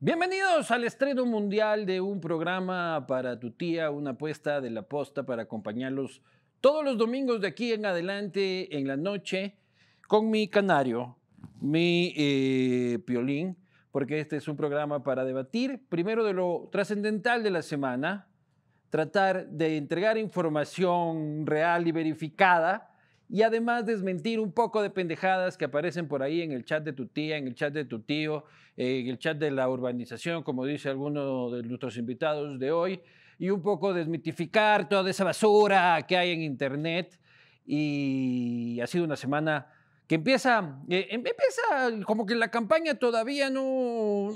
Bienvenidos al estreno mundial de un programa para tu tía, una apuesta de la posta para acompañarlos todos los domingos de aquí en adelante en la noche con mi canario, mi eh, piolín, porque este es un programa para debatir primero de lo trascendental de la semana, tratar de entregar información real y verificada y además desmentir un poco de pendejadas que aparecen por ahí en el chat de tu tía, en el chat de tu tío, en el chat de la urbanización, como dice alguno de nuestros invitados de hoy, y un poco desmitificar toda esa basura que hay en Internet. Y ha sido una semana que empieza, eh, em, empieza como que la campaña todavía no,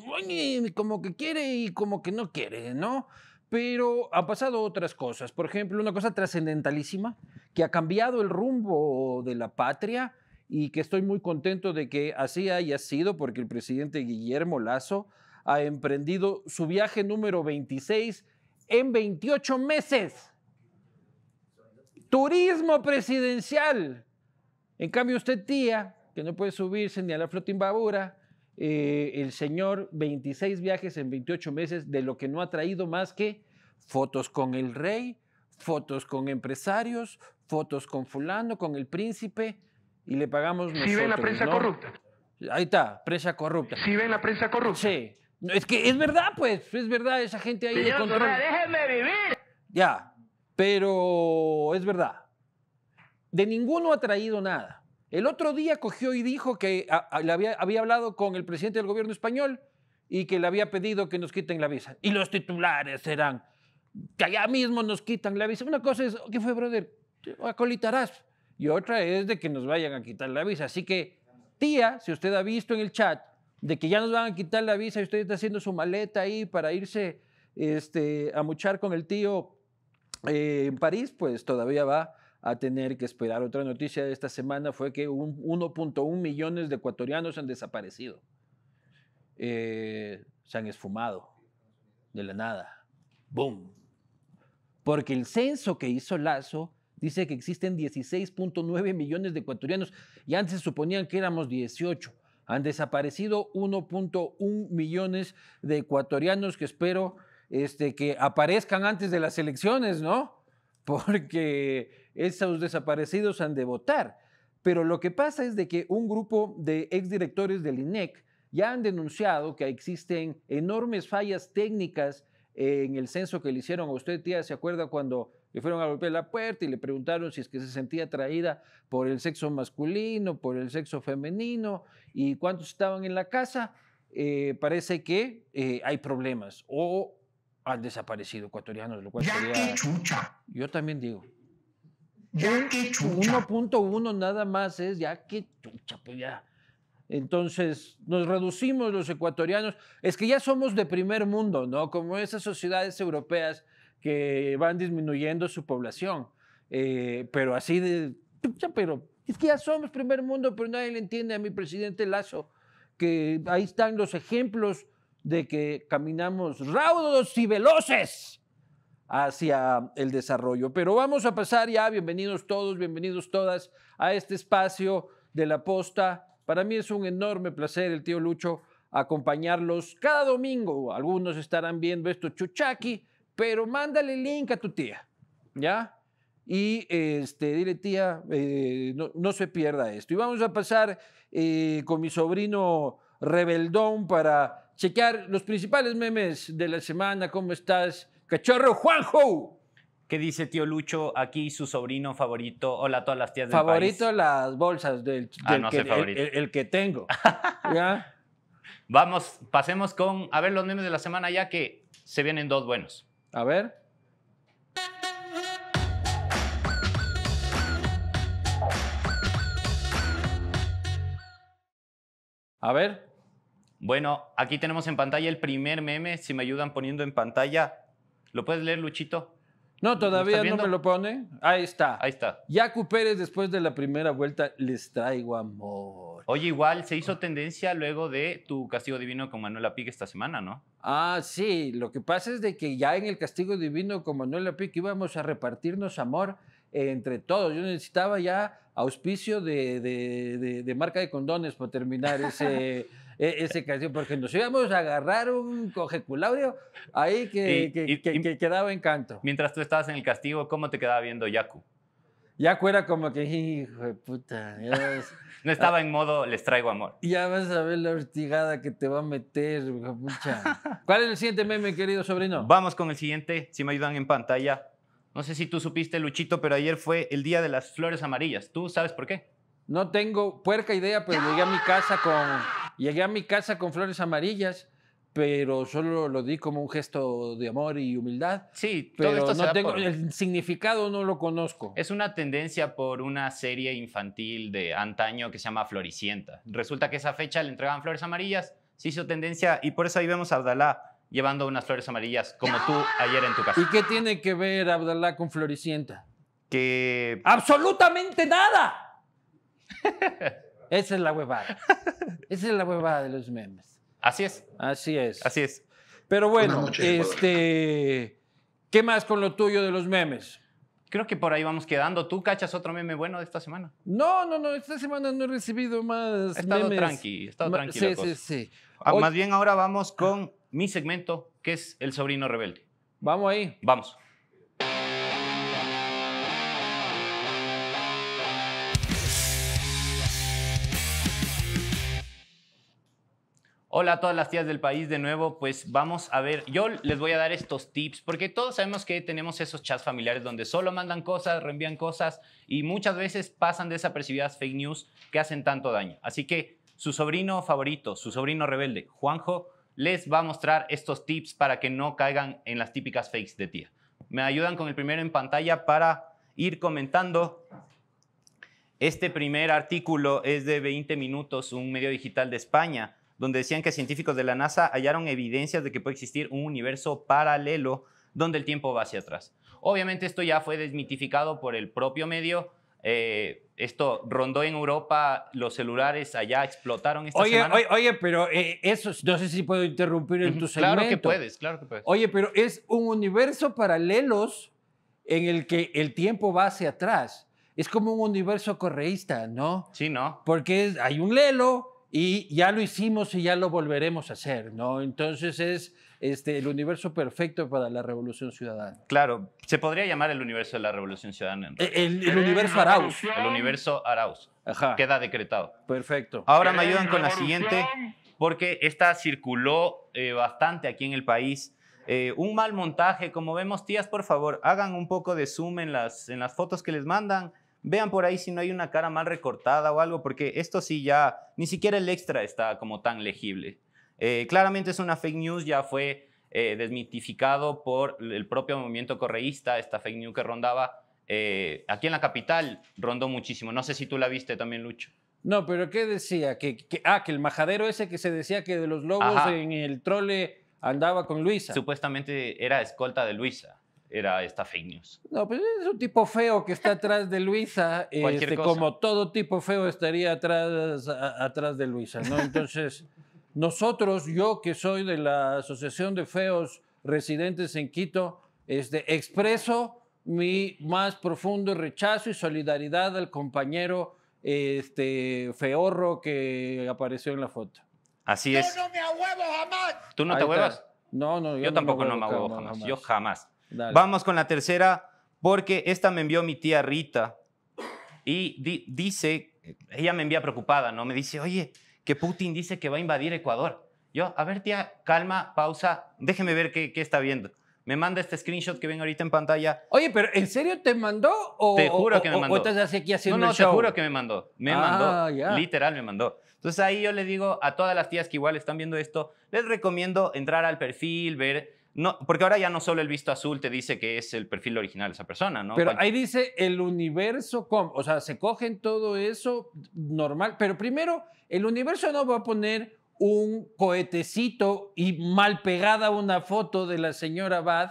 como que quiere y como que no quiere, ¿no? pero han pasado otras cosas. Por ejemplo, una cosa trascendentalísima que ha cambiado el rumbo de la patria y que estoy muy contento de que así haya sido porque el presidente Guillermo Lazo ha emprendido su viaje número 26 en 28 meses. Turismo presidencial. En cambio, usted tía, que no puede subirse ni a la flotimbabura, eh, el señor 26 viajes en 28 meses, de lo que no ha traído más que fotos con el rey, fotos con empresarios, fotos con fulano, con el príncipe, y le pagamos nosotros. Si ven la prensa corrupta. Ahí está, prensa corrupta. Si ven la prensa corrupta. Sí. es que es verdad, pues, es verdad, esa gente ahí de control. vivir. Ya, pero es verdad. De ninguno ha traído nada. El otro día cogió y dijo que ah, ah, había, hablado con el presidente del gobierno español y que le había pedido que nos quiten la visa. Y los titulares serán que allá mismo nos quitan la visa. Una cosa es, ¿qué fue, brother? Acolitarás. Y otra es de que nos vayan a quitar la visa. Así que, tía, si usted ha visto en el chat de que ya nos van a quitar la visa y usted está haciendo su maleta ahí para irse este, a muchar con el tío eh, en París, pues todavía va a tener que esperar. Otra noticia de esta semana fue que 1.1 millones de ecuatorianos han desaparecido, eh, se han esfumado de la nada. ¡Boom! Porque el censo que hizo Lazo dice que existen 16.9 millones de ecuatorianos y antes suponían que éramos 18. Han desaparecido 1.1 millones de ecuatorianos que espero este, que aparezcan antes de las elecciones, ¿no? Porque esos desaparecidos han de votar. Pero lo que pasa es de que un grupo de exdirectores del INEC ya han denunciado que existen enormes fallas técnicas en el censo que le hicieron a usted, tía, ¿se acuerda cuando le fueron a golpear la puerta y le preguntaron si es que se sentía atraída por el sexo masculino, por el sexo femenino y cuántos estaban en la casa? Eh, parece que eh, hay problemas o han desaparecido ecuatorianos, lo cual Yo también digo. Ya 1.1 nada más es, ya que chucha, pues ya. Entonces, nos reducimos los ecuatorianos. Es que ya somos de primer mundo, ¿no? Como esas sociedades europeas que van disminuyendo su población. Eh, pero así de, pero es que ya somos primer mundo, pero nadie le entiende a mi presidente Lazo, que ahí están los ejemplos de que caminamos raudos y veloces hacia el desarrollo. Pero vamos a pasar ya, bienvenidos todos, bienvenidos todas a este espacio de la posta. Para mí es un enorme placer el tío Lucho acompañarlos cada domingo. Algunos estarán viendo esto chuchaqui, pero mándale link a tu tía, ¿ya? Y este, dile, tía, eh, no, se pierda esto. Y vamos a pasar eh, con mi sobrino Rebeldón para chequear los principales memes de la semana. ¿Cómo estás? ¡Cachorro Juanjo! ¿Qué dice tío Lucho aquí, su sobrino favorito? Hola a todas las tías del Favorito las bolsas del, ah, no sé el, que tengo. Vamos, pasemos con, a ver los memes de la semana ya que se vienen dos buenos. A ver. A ver. Bueno, aquí tenemos en pantalla el primer meme. Si me ayudan poniendo en pantalla, ¿Lo puedes leer, Luchito? No, todavía no me lo pone. Ahí está. Ahí está. Ya, Pérez, después de la primera vuelta, les traigo amor. Oye, igual se hizo tendencia luego de tu castigo divino con Manuela Pique esta semana, ¿no? Ah, sí. Lo que pasa es de que ya en el castigo divino con Manuela Pique íbamos a repartirnos amor entre todos. Yo necesitaba ya auspicio de, de, de marca de condones para terminar ese. E, ese canción, porque nos íbamos a agarrar un cojeculaudio ahí que, que, quedaba encanto. Mientras tú estabas en el castigo, ¿cómo te quedaba viendo Yaku? Yaku era como que, hijo de puta. no estaba en modo, les traigo amor. Ya vas a ver la hostigada que te va a meter, ¿Cuál es el siguiente meme, querido sobrino? Vamos con el siguiente, si me ayudan en pantalla. No sé si tú supiste, Luchito, pero ayer fue el día de las flores amarillas. ¿Tú sabes por qué? No tengo puerca idea, pero llegué a mi casa con Llegué a mi casa con flores amarillas, pero solo lo di como un gesto de amor y humildad. Sí, pero todo esto no tengo el significado no lo conozco. Es una tendencia por una serie infantil de antaño que se llama Floricienta. Resulta que esa fecha le entregaban flores amarillas, se hizo tendencia y por eso ahí vemos a Abdalá llevando unas flores amarillas como tú ayer en tu casa. ¿Y qué tiene que ver Abdalá con Floricienta? Que ¡Absolutamente nada! Esa es la huevada. Esa es la huevada de los memes. Así es. Así es. Así es. Pero bueno, este, ¿qué más con lo tuyo de los memes? Creo que por ahí vamos quedando. ¿Tú cachas otro meme bueno de esta semana? No, no, no. Esta semana no he recibido más. He estado tranqui, he estado tranquilo. Sí, sí, sí. Ah, más bien ahora vamos con mi segmento, que es el sobrino rebelde. Vamos ahí. Vamos. Hola a todas las tías del país de nuevo, pues vamos a ver, yo les voy a dar estos tips porque todos sabemos que tenemos esos chats familiares donde solo mandan cosas, reenvían cosas y muchas veces pasan desapercibidas fake news que hacen tanto daño. Así que su sobrino favorito, su sobrino rebelde, Juanjo, les va a mostrar estos tips para que no caigan en las típicas fakes de tía. Me ayudan con el primero en pantalla para ir comentando este primer artículo es de 20 minutos, un medio digital de España donde decían que científicos de la NASA hallaron evidencias de que puede existir un universo paralelo donde el tiempo va hacia atrás. Obviamente esto ya fue desmitificado por el propio medio. Eh, esto rondó en Europa, los celulares allá explotaron esta oye, semana. Oye, pero eh, eso, no sé si puedo interrumpir en tu segmento. Claro que puedes, claro que puedes. Oye, pero es un universo paralelos en el que el tiempo va hacia atrás. Es como un universo correísta, ¿no? Sí, ¿no? Porque hay un lelo, y ya lo hicimos y ya lo volveremos a hacer, ¿no? Entonces es este, el universo perfecto para la revolución ciudadana. Claro, se podría llamar el universo de la revolución ciudadana. El, universo Arauz. El universo Arauz. Queda decretado. Perfecto. Ahora me ayudan con la siguiente, porque esta circuló eh, bastante aquí en el país. Eh, un mal montaje, como vemos, tías, por favor, hagan un poco de zoom las, en las fotos que les mandan Vean por ahí si no hay una cara mal recortada o algo, porque esto sí ya, ni siquiera el extra está como tan legible. Eh, claramente es una fake news, ya fue eh, desmitificado por el propio movimiento correísta, esta fake news que rondaba eh, aquí en la capital, rondó muchísimo. No sé si tú la viste también, Lucho. No, pero ¿qué decía? Que, ah, que el majadero ese que se decía que de los lobos en el trole andaba con Luisa. Supuestamente era escolta de Luisa era esta fake No, pues es un tipo feo que está atrás de Luisa, este, como todo tipo feo estaría atrás, atrás de Luisa, ¿no? Entonces, nosotros, yo que soy de la Asociación de Feos Residentes en Quito, este, expreso mi más profundo rechazo y solidaridad al compañero este, feorro que apareció en la foto. Así es. Yo no me ahuevo jamás. ¿Tú no te huevas? No, no, yo, tampoco no me ahuevo jamás. Yo jamás. Vamos con la tercera, porque esta me envió mi tía Rita y dice, ella me envía preocupada, ¿no? Me dice, oye, que Putin dice que va a invadir Ecuador. Yo, a ver, tía, calma, pausa, déjeme ver qué, qué está viendo. Me manda este screenshot que ven ahorita en pantalla. Oye, pero ¿en serio te mandó? O, te juro que me mandó. estás aquí haciendo no, no, te juro que me mandó. Me ah, mandó. Literal, me mandó. Entonces ahí yo le digo a todas las tías que igual están viendo esto, les recomiendo entrar al perfil, ver no, porque ahora ya no solo el visto azul te dice que es el perfil original de esa persona, ¿no? Pero ahí dice el universo, com, o sea, se cogen todo eso normal, pero primero, el universo no va a poner un cohetecito y mal pegada una foto de la señora Bad.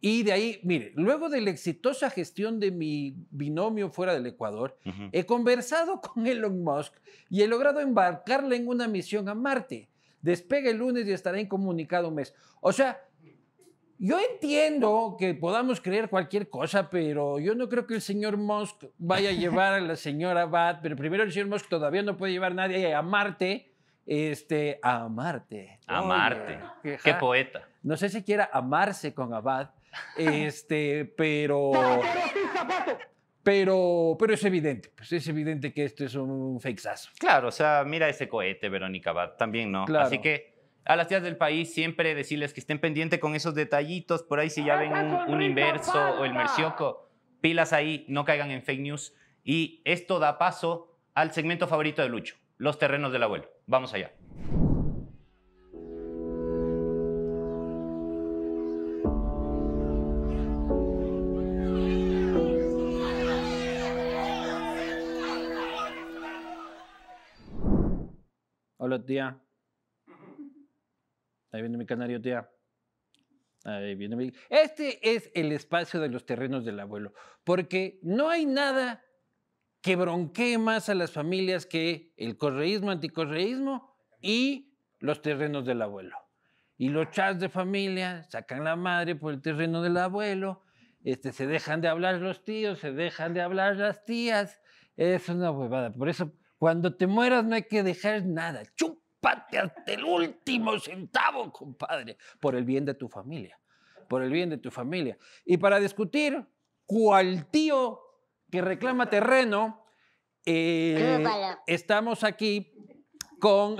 Y de ahí, mire, luego de la exitosa gestión de mi binomio fuera del Ecuador, he conversado con Elon Musk y he logrado embarcarle en una misión a Marte. Despega el lunes y estará incomunicado un mes. O sea, yo entiendo que podamos creer cualquier cosa, pero yo no creo que el señor Musk vaya a llevar a la señora Abad. pero primero el señor Musk todavía no puede llevar a nadie a Marte. Este, a Marte. A Marte. Qué, poeta. No sé si quiera amarse con Abad, este, pero... Pero, pero es evidente, pues es evidente que esto es un fakeazo. Claro, o sea, mira ese cohete, Verónica Abad, también, ¿no? Claro. Así que a las tías del país siempre decirles que estén pendientes con esos detallitos, por ahí si ya ah, ven un, inverso o el mercioco, pilas ahí, no caigan en fake news. Y esto da paso al segmento favorito de Lucho, los terrenos del abuelo. Vamos allá. Hola tía, Ahí viene mi canario, tía. Ahí viene mi... Este es el espacio de los terrenos del abuelo, porque no hay nada que bronquee más a las familias que el correísmo, anticorreísmo y los terrenos del abuelo. Y los chats de familia sacan la madre por el terreno del abuelo, este, se dejan de hablar los tíos, se dejan de hablar las tías. Es una huevada. Por eso, cuando te mueras no hay que dejar nada. ¡Chup! Pate hasta el último centavo, compadre, por el bien de tu familia, por el bien de tu familia. Y para discutir, cual tío que reclama terreno, eh, estamos aquí con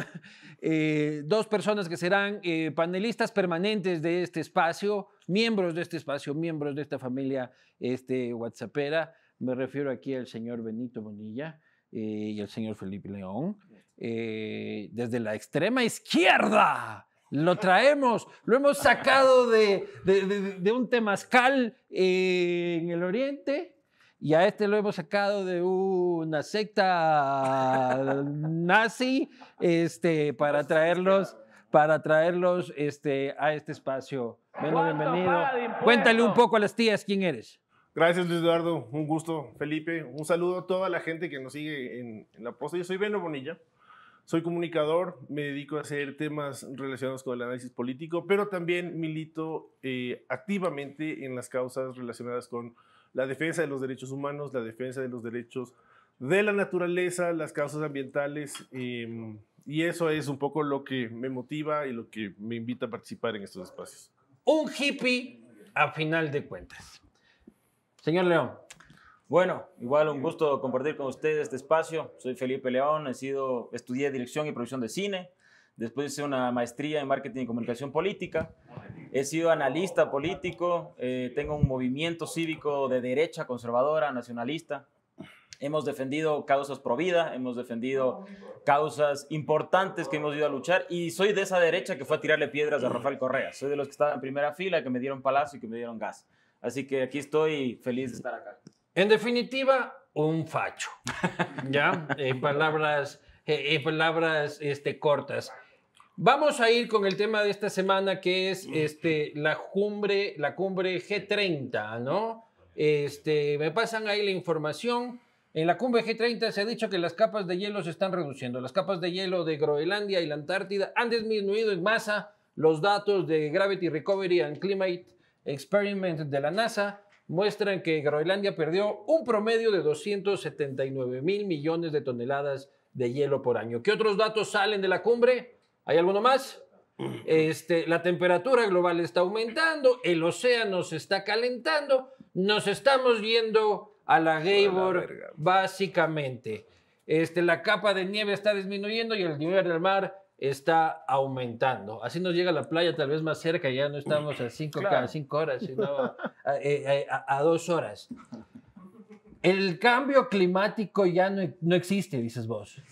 eh, dos personas que serán eh, panelistas permanentes de este espacio, miembros de este espacio, miembros de esta familia este, whatsappera. Me refiero aquí al señor Benito Bonilla, eh, y el señor Felipe León. Eh, desde la extrema izquierda lo traemos, lo hemos sacado de, un temazcal eh, en el oriente y a este lo hemos sacado de una secta nazi este, para traerlos para traerlos este, a este espacio. bienvenido. Cuéntale un poco a las tías quién eres. Gracias Luis Eduardo, un gusto. Felipe, un saludo a toda la gente que nos sigue en, la posta. Yo soy Beno Bonilla, soy comunicador, me dedico a hacer temas relacionados con el análisis político, pero también milito eh, activamente en las causas relacionadas con la defensa de los derechos humanos, la defensa de los derechos de la naturaleza, las causas ambientales, em, y eso es un poco lo que me motiva y lo que me invita a participar en estos espacios. Un hippie a final de cuentas. Señor León. Bueno, igual un gusto compartir con ustedes este espacio. Soy Felipe León, he sido, estudié dirección y producción de cine, después hice una maestría en marketing y comunicación política, he sido analista político, eh, tengo un movimiento cívico de derecha, conservadora, nacionalista. Hemos defendido causas pro vida, hemos defendido causas importantes que hemos ido a luchar y soy de esa derecha que fue a tirarle piedras a Rafael Correa. Soy de los que estaban en primera fila, que me dieron palacio y que me dieron gas. Así que aquí estoy feliz de estar acá. En definitiva, un facho. ¿Ya? En palabras, eh, en palabras este, cortas. Vamos a ir con el tema de esta semana que es mm. este, la, cumbre, la cumbre G30, ¿no? Este, me pasan ahí la información. En la cumbre G30 se ha dicho que las capas de hielo se están reduciendo. Las capas de hielo de Groenlandia y la Antártida han disminuido en masa. Los datos de Gravity Recovery and Climate Experiment de la NASA muestran que Groenlandia perdió un promedio de 279 mil millones de toneladas de hielo por año. ¿Qué otros datos salen de la cumbre? ¿Hay alguno más? Este, la temperatura global está aumentando, el océano se está calentando, nos estamos yendo a la Gabor básicamente. Este, la capa de nieve está disminuyendo y el nivel del mar está aumentando. Así nos llega a la playa tal vez más cerca, ya no estamos a cinco horas, sino eh, eh, a, dos horas. El cambio climático ya no, no existe, dices vos.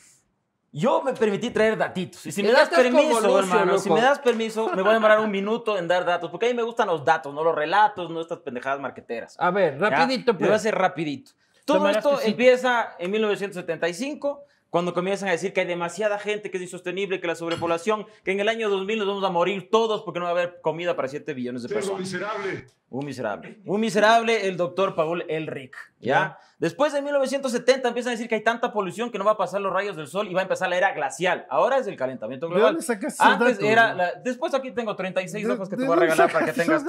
Yo me permití traer datitos. Y si me das permiso, hermano, si me das permiso, me voy a demorar un minuto en dar datos, porque a mí me gustan los datos, no los relatos, no estas pendejadas marqueteras. A ver, rapidito. Pero pues. Lo voy a pues. hacer rapidito. Todo esto empieza en 1975 cuando comienzan a decir que hay demasiada gente, que es insostenible, que la sobrepoblación, que en el año 2000 nos vamos a morir todos porque no va a haber comida para 7 billones de personas. Un miserable. Un miserable. Un miserable el doctor Paul Elric. ¿ya? Después de 1970 empiezan a decir que hay tanta polución que no va a pasar los rayos del sol y va a empezar la era glacial. Ahora es el calentamiento global. ¿De dónde Antes era... Después aquí tengo 36 hojas que te voy a regalar para que tengas...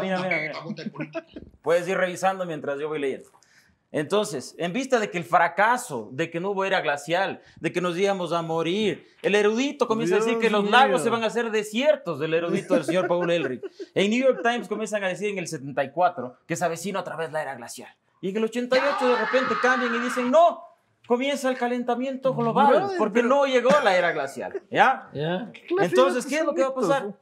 mira, mira. Puedes ir revisando mientras yo voy leyendo. Entonces, en vista de que el fracaso, de que no hubo era glacial, de que nos íbamos a morir, el erudito comienza a decir que los lagos se van a hacer desiertos del erudito del señor Paul Elric. En New York Times comienzan a decir en el 74 que se avecina otra vez la era glacial. Y en el 88 de repente cambian y dicen, no, comienza el calentamiento global, porque no llegó la era glacial. ¿Ya? Entonces, ¿qué es lo que va a pasar? Eh?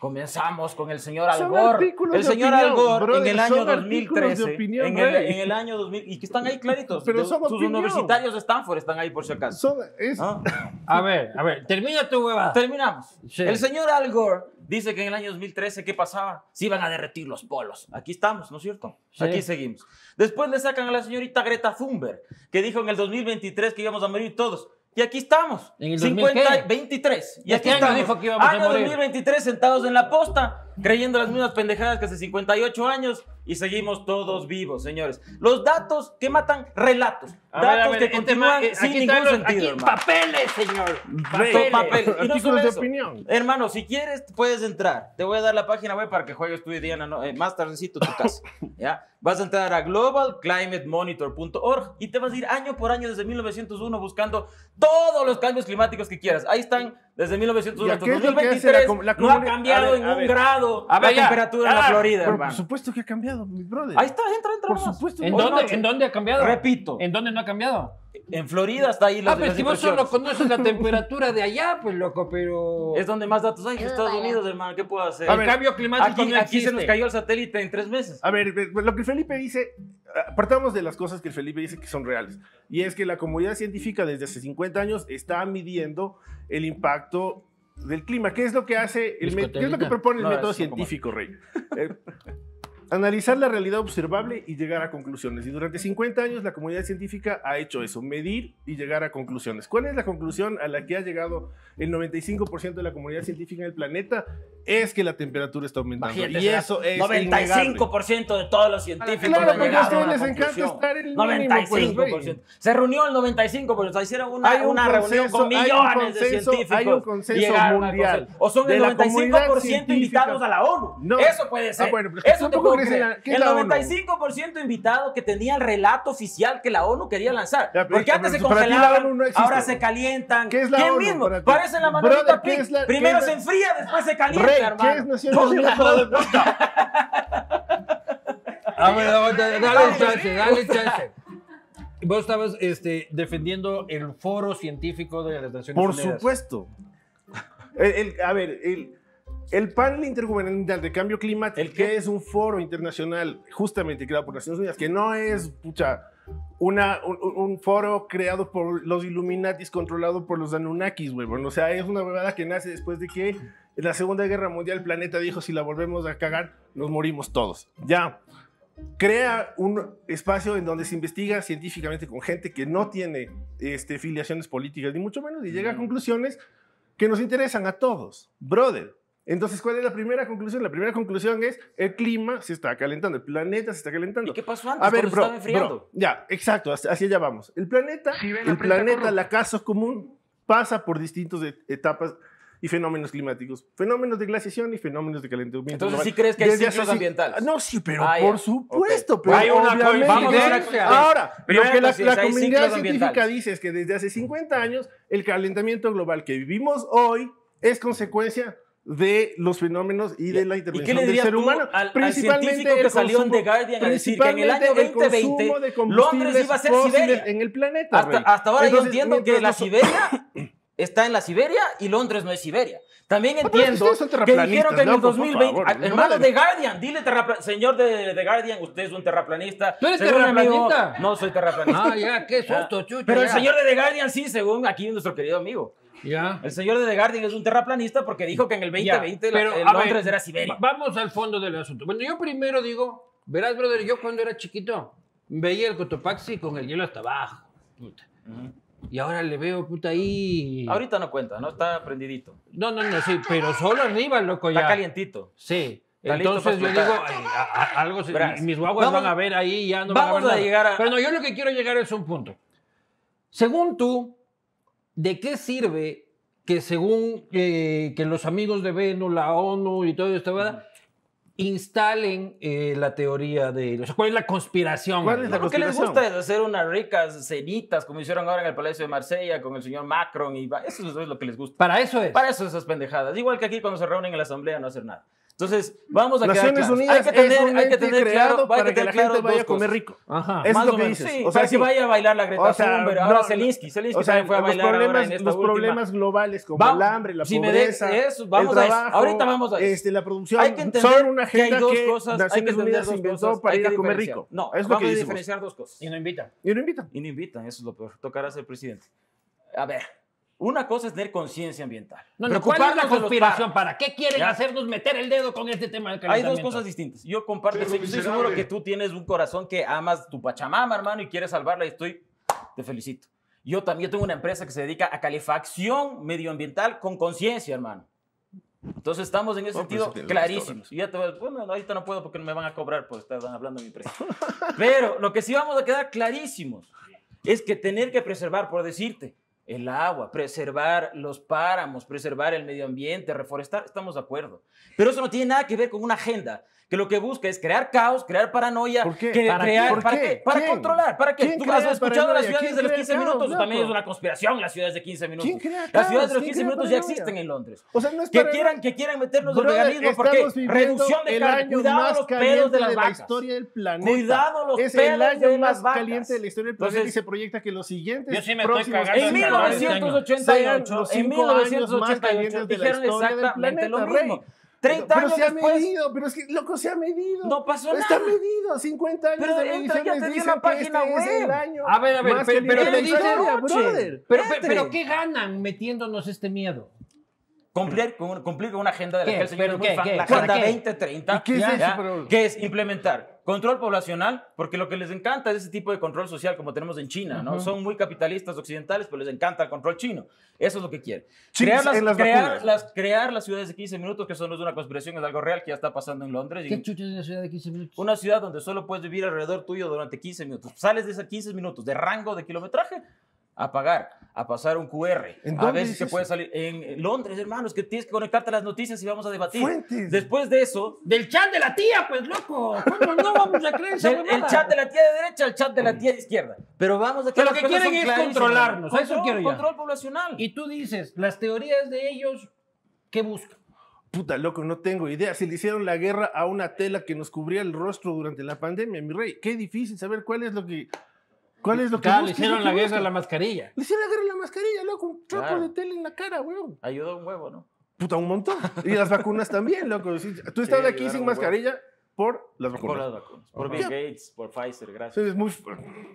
Comenzamos con el señor Al Gore. El señor Al Gore en el año 2013. en, el, año 2000. Y que están ahí claritos. Pero sus universitarios de Stanford están ahí por si acaso. A ver, a ver. Termina tu huevada. Terminamos. El señor Al Gore dice que en el año 2013, ¿qué pasaba? Se iban a derretir los polos. Aquí estamos, ¿no es cierto? Aquí seguimos. Después le sacan a la señorita Greta Thunberg, que dijo en el 2023 que íbamos a morir todos. Y aquí estamos. En el 2023. Y este aquí estamos. año 2023 ah, sentados en la posta, creyendo las mismas pendejadas que hace 58 años, y seguimos todos vivos, señores. Los datos que matan relatos. datos que este continúan eh, sin ningún sentido. papeles, señor. Papeles. papeles. Y no de opinión. Hermano, si quieres, puedes entrar. Te voy a dar la página web para que juegues tú y Diana eh, más tardecito tu casa. ¿ya? Vas a entrar a globalclimatemonitor.org y te vas a ir año por año desde 1901 buscando todos los cambios climáticos que quieras. Ahí están desde 1901 hasta 2023. no ha cambiado en un grado la temperatura en la ah. Florida, hermano. Por supuesto que ha cambiado. Ahí está, entra, entra. ¿En dónde, ha cambiado? Repito. ¿En dónde no ha cambiado? En Florida está ahí la Ah, pero pues, si vos solo conoces la temperatura de allá, pues loco, pero. Es donde más datos hay en Estados Unidos, hermano. ¿Qué puedo hacer? el cambio climático. Aquí, aquí se nos cayó el satélite en tres meses. A ver, lo que Felipe dice, apartamos de las cosas que Felipe dice que son reales. Y es que la comunidad científica desde hace 50 años está midiendo el impacto del clima. ¿Qué es lo que hace ¿Qué es lo que propone el método científico, Rey? Eh, analizar la realidad observable y llegar a conclusiones. Y durante 50 años la comunidad científica ha hecho eso, medir y llegar a conclusiones. ¿Cuál es la conclusión a la que ha llegado el 95% de la comunidad científica del planeta? Es que la temperatura está aumentando. y eso es 95% de todos los científicos. Claro, porque a ustedes les encanta estar en el 95%. Mínimo, pues, se reunió el 95%, hicieron una, hay un una consenso, reunión con millones de científicos. Hay un consenso mundial. O son el 95% invitados a la ONU. Eso puede ah, ser. Pues, eso te el 95% invitado que tenía el relato oficial que la ONU quería lanzar. porque antes se congelaban, ahora se calientan. ¿Qué es mismo? parece Parecen la manolita Pic. Primero se enfría, después se calienta, hermano. ¿Qué es A ver, ah, dale, chance, dale chance. Vos estabas este, defendiendo el foro científico de las Naciones Unidas. Por supuesto. a ver, el, el panel intergubernamental de cambio climático, el que es un foro internacional justamente creado por Naciones Unidas, que no es pucha, una, un, foro creado por los Illuminatis, controlado por los Anunnakis, güey. o sea, es una huevada que nace después de que en la Segunda Guerra Mundial el planeta dijo, si la volvemos a cagar, nos morimos todos. Ya, crea un espacio en donde se investiga científicamente con gente que no tiene este, filiaciones políticas, ni mucho menos, y llega a conclusiones que nos interesan a todos. Brother, entonces, ¿cuál es la primera conclusión? La primera conclusión es el clima se está calentando, el planeta se está calentando. ¿Y qué pasó antes? A ver, bro, enfriando? ya, exacto, Así allá vamos. El planeta, el planeta, la casa común pasa por distintas e-, etapas y fenómenos climáticos, fenómenos de glaciación y fenómenos de calentamiento Entonces, ¿sí crees que hay ambientales? No, sí, pero ah, por supuesto, pero hay una Ahora, lo que la, la comunidad científica dice es que desde hace 50 años el calentamiento global que vivimos hoy es consecuencia de los fenómenos y de la intervención del ser humano. Al, principalmente al que salió en The Guardian a decir que en el año 2020 Londres iba a ser Siberia Hasta, ahora yo entiendo que la Siberia está en la Siberia y Londres no es Siberia. También entiendo que dijeron que en el 2020, favor, hermano de Guardian, dile señor de, The Guardian, usted es un terraplanista. ¿Tú eres terraplanista? no soy terraplanista. Ah, ya, qué susto, chucho. Pero el señor de The Guardian sí, según aquí nuestro querido amigo. El señor de The Guardian es un terraplanista porque dijo que en el 2020 el Londres era Siberia. Vamos al fondo del asunto. Bueno, yo primero digo, verás, brother, yo cuando era chiquito veía el Cotopaxi con el hielo hasta abajo. Y ahora le veo, puta, ahí. Ahorita no cuenta, no está prendidito. No, no, no, sí, pero solo arriba, loco, ya. Está calientito. Sí. Entonces yo digo, algo, mis guaguas van a ver ahí, ya no vamos van a llegar Pero yo lo que quiero llegar es un punto. Según tú, ¿de qué sirve que según eh, que los amigos de Venus, la ONU y todo esto, ¿verdad? instalen eh, la teoría de... O sea, ¿Cuál es la conspiración? ¿Cuál es les gusta hacer unas ricas cenitas, como hicieron ahora en el Palacio de Marsella con el señor Macron y... Eso es lo que les gusta. Para eso es. Para eso esas pendejadas. Igual que aquí cuando se reúnen en la asamblea no hacer nada. Entonces, vamos a Naciones quedar Unidas hay que tener, es un hay que tener claro, para que, que la gente vaya a comer rico. Ajá. Es lo que dices. Sí, o sea, para sí. que vaya a bailar la Greta o sea, Thunberg, ahora no, Zelensky, Zelensky o sea, también fue a bailar problemas, ahora en esta Los última. problemas globales como el hambre, la si pobreza, me de, eso, vamos el trabajo, a eso. ahorita vamos a eso. Este, la producción, hay que entender son una que, hay dos que cosas, Naciones hay que Unidas dos inventó cosas, para ir a comer rico. No, es lo que diferenciar dos cosas. Y no invitan. Y no invitan. Y no invitan, eso es lo peor. Tocará ser presidente. A ver, una cosa es tener conciencia ambiental. No, ¿cuál es la conspiración? ¿Para qué quieren hacernos meter el dedo con este tema del calentamiento? Hay dos cosas distintas. Yo comparto, estoy pues seguro que tú tienes un corazón que amas tu Pachamama, hermano, y quieres salvarla y estoy, te felicito. Yo también tengo una empresa que se dedica a calefacción medioambiental con conciencia, hermano. Entonces estamos en ese oh, pues sentido clarísimos. ¿eh? Y ya te decir, bueno, ahorita no puedo porque me van a cobrar por estar hablando de mi empresa Pero lo que sí vamos a quedar clarísimos es que tener que preservar, por decirte, el agua, preservar los páramos, preservar el medio ambiente, reforestar, estamos de acuerdo. Pero eso no tiene nada que ver con una agenda que lo que busca es crear caos, crear paranoia. ¿Por qué? ¿Para, crear, qué? ¿Para, qué? ¿Para, controlar. ¿Para qué? ¿Tú has escuchado las ciudades de los 15 minutos? también es una conspiración las ciudades de 15 minutos? ¿Quién crea las ciudades de los 15 minutos ya existen en Londres. O sea, no es que, quieran, que quieran meternos en el veganismo. porque Reducción de carne. Cuidado los pedos de las vacas. historia del planeta. Cuidado los pedos de las vacas. Es el año más caliente de la historia del planeta y se proyecta que los siguientes Yo sí me estoy En 1988, en 1988 dijeron exactamente lo mismo. 30 pero, años pero se ha medido, pero es que, loco, se ha medido. No pasó nada. Está medido, 50 años pero de mediciones ya te una este página este web. el año a ver, a ver, pero, pero, pero, pero, ¿qué ganan metiéndonos este miedo? Cumplir con, cumplir una agenda de la que el señor es muy la agenda 2030, que es implementar control poblacional, porque lo que les encanta es ese tipo de control social como tenemos en China, ¿no? Son muy capitalistas occidentales, pero les encanta el control chino. Eso es lo que quieren. crear las, crear, las, crear las ciudades de 15 minutos, que eso no es una conspiración, es algo real que ya está pasando en Londres. ¿Qué es una ciudad de 15 minutos? Una ciudad donde solo puedes vivir alrededor tuyo durante 15 minutos. Sales de esos 15 minutos de rango de kilometraje, a pagar, a pasar un QR. a si se puede salir en Londres, hermanos, que tienes que conectarte a las noticias y vamos a debatir. Fuentes. Después de eso, del chat de la tía, pues loco, no vamos a creer El chat de la tía de derecha, el chat de la tía de izquierda. Pero vamos a que Pero lo que quieren es controlarnos, eso quiero yo. Control poblacional. Y tú dices, las teorías de ellos, ¿qué buscan? Puta, loco, no tengo idea. Se le hicieron la guerra a una tela que nos cubría el rostro durante la pandemia, mi rey. Qué difícil saber cuál es lo que ¿Cuál es lo que claro, le hicieron la guerra a la mascarilla. Le hicieron la guerra a la mascarilla, loco. Un trozo de tela en la cara, weón. Ayudó un huevo, ¿no? Puta, un montón. Y las vacunas también, loco. tú estás aquí sin mascarilla por las vacunas. Por las vacunas. Por Bill Gates, por Pfizer, gracias. Eso es muy...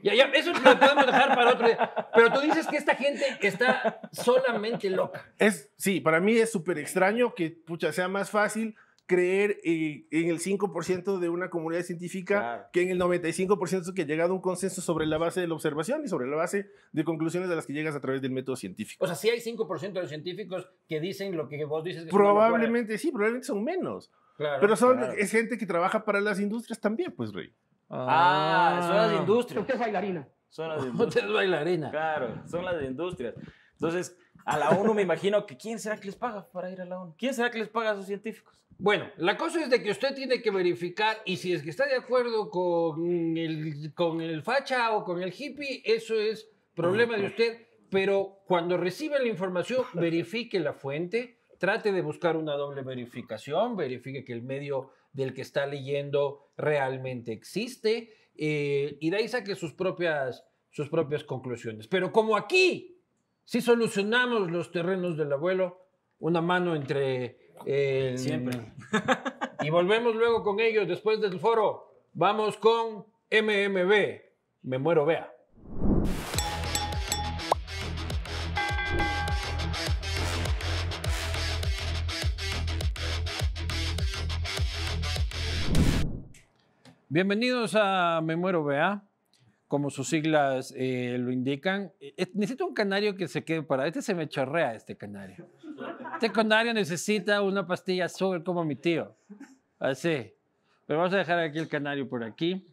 Ya, ya, eso lo podemos dejar para otro día. Pero tú dices que esta gente está solamente loca. Es, sí, para mí es súper extraño que, pucha, sea más fácil creer en el 5% de una comunidad científica que en el 95% que ha llegado a un consenso sobre la base de la observación y sobre la base de conclusiones a las que llegas a través del método científico. O sea, si hay 5% de los científicos que dicen lo que vos dices. probablemente sí, probablemente son menos. pero son, es gente que trabaja para las industrias también, pues, Rey. Ah, son las ah. industrias. Usted es bailarina. Son las industrias. Usted es bailarina. Claro, son las industrias. Entonces, a la ONU me imagino que ¿quién será que les paga para ir a la ONU? ¿Quién será que les paga a esos científicos? Bueno, la cosa es de que usted tiene que verificar y si es que está de acuerdo con el, con el facha o con el hippie, eso es problema de usted, pero cuando recibe la información, verifique la fuente, trate de buscar una doble verificación, verifique que el medio del que está leyendo realmente existe eh, y de ahí saque sus propias, sus propias conclusiones. Pero como aquí, si solucionamos los terrenos del abuelo, una mano entre Siempre. Y volvemos luego con ellos después del foro. Vamos con MMB. Me muero, vea. Bienvenidos a Me Muero vea como sus siglas eh, lo indican. Eh, necesito un canario que se quede para. Este se me chorrea, este canario. Este canario necesita una pastilla azul como mi tío. Así. Pero vamos a dejar aquí el canario por aquí.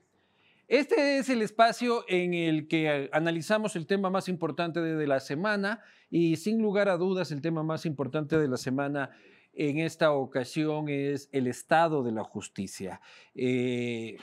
Este es el espacio en el que analizamos el tema más importante de la semana y sin lugar a dudas el tema más importante de la semana en esta ocasión es el estado de la justicia. Eh,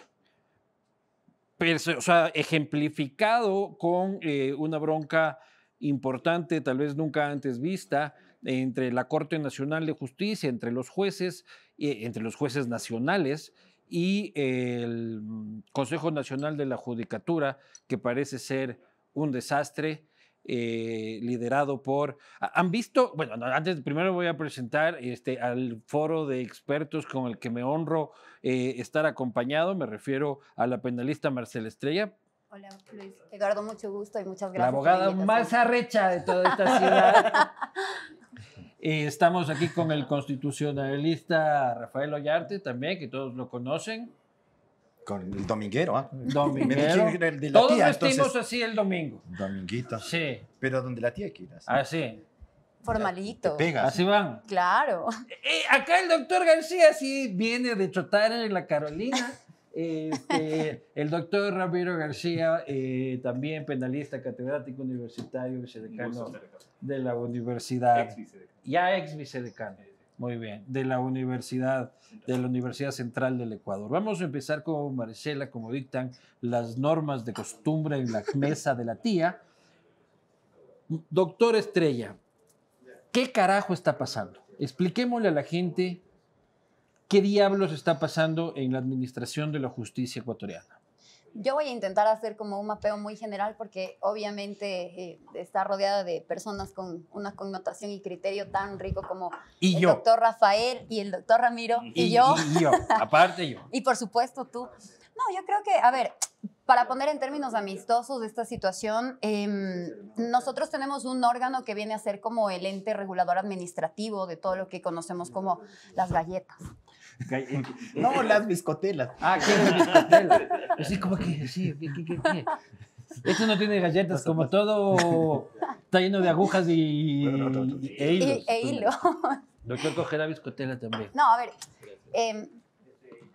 o sea, ejemplificado con eh, una bronca importante, tal vez nunca antes vista, entre la Corte Nacional de Justicia, entre los jueces, eh, entre los jueces nacionales y el mm, Consejo Nacional de la Judicatura, que parece ser un desastre eh, liderado por... ¿Han visto? Bueno, antes primero voy a presentar este, al foro de expertos con el que me honro eh, estar acompañado. Me refiero a la penalista Marcela Estrella. Hola, Luis. Eduardo, mucho gusto y muchas gracias. La abogada más arrecha de toda esta ciudad. Eh, estamos aquí con el constitucionalista Rafael Ollarte también, que todos lo conocen. Con el dominguero, ¿ah? Todos vestimos así el domingo. Dominguito. Sí. Pero donde la tía quiera. ¿sí? Así. Ah, Formalito. Así van. Claro. Eh, eh, acá el doctor García sí viene de trotar en la Carolina. Este, el doctor Ramiro García, eh, también penalista, catedrático universitario, vicedecano de la universidad. Ya ex vicedecano. Muy bien, de la Universidad, de la Universidad Central del Ecuador. Vamos a empezar con Marcela, como dictan las normas de costumbre en la mesa de la tía. Doctor Estrella, ¿qué carajo está pasando? Expliquémosle a la gente qué diablos está pasando en la administración de la justicia ecuatoriana. Yo voy a intentar hacer como un mapeo muy general porque obviamente eh, está rodeada de personas con una connotación y criterio tan rico como el doctor Rafael y el doctor Ramiro y, yo. Y yo, aparte yo. y por supuesto tú. No, yo creo que, a ver, para poner en términos amistosos de esta situación, em, nosotros tenemos un órgano que viene a ser como el ente regulador administrativo de todo lo que conocemos como las galletas. Eh, no, las biscotelas. Ah, ¿qué biscotelas? Así como que, sí, ¿qué, qué, qué? Esto no tiene galletas, como todo está lleno de agujas y, e, Hilo. E hilo. Doctor, la bizcotela también. No, a ver. Em,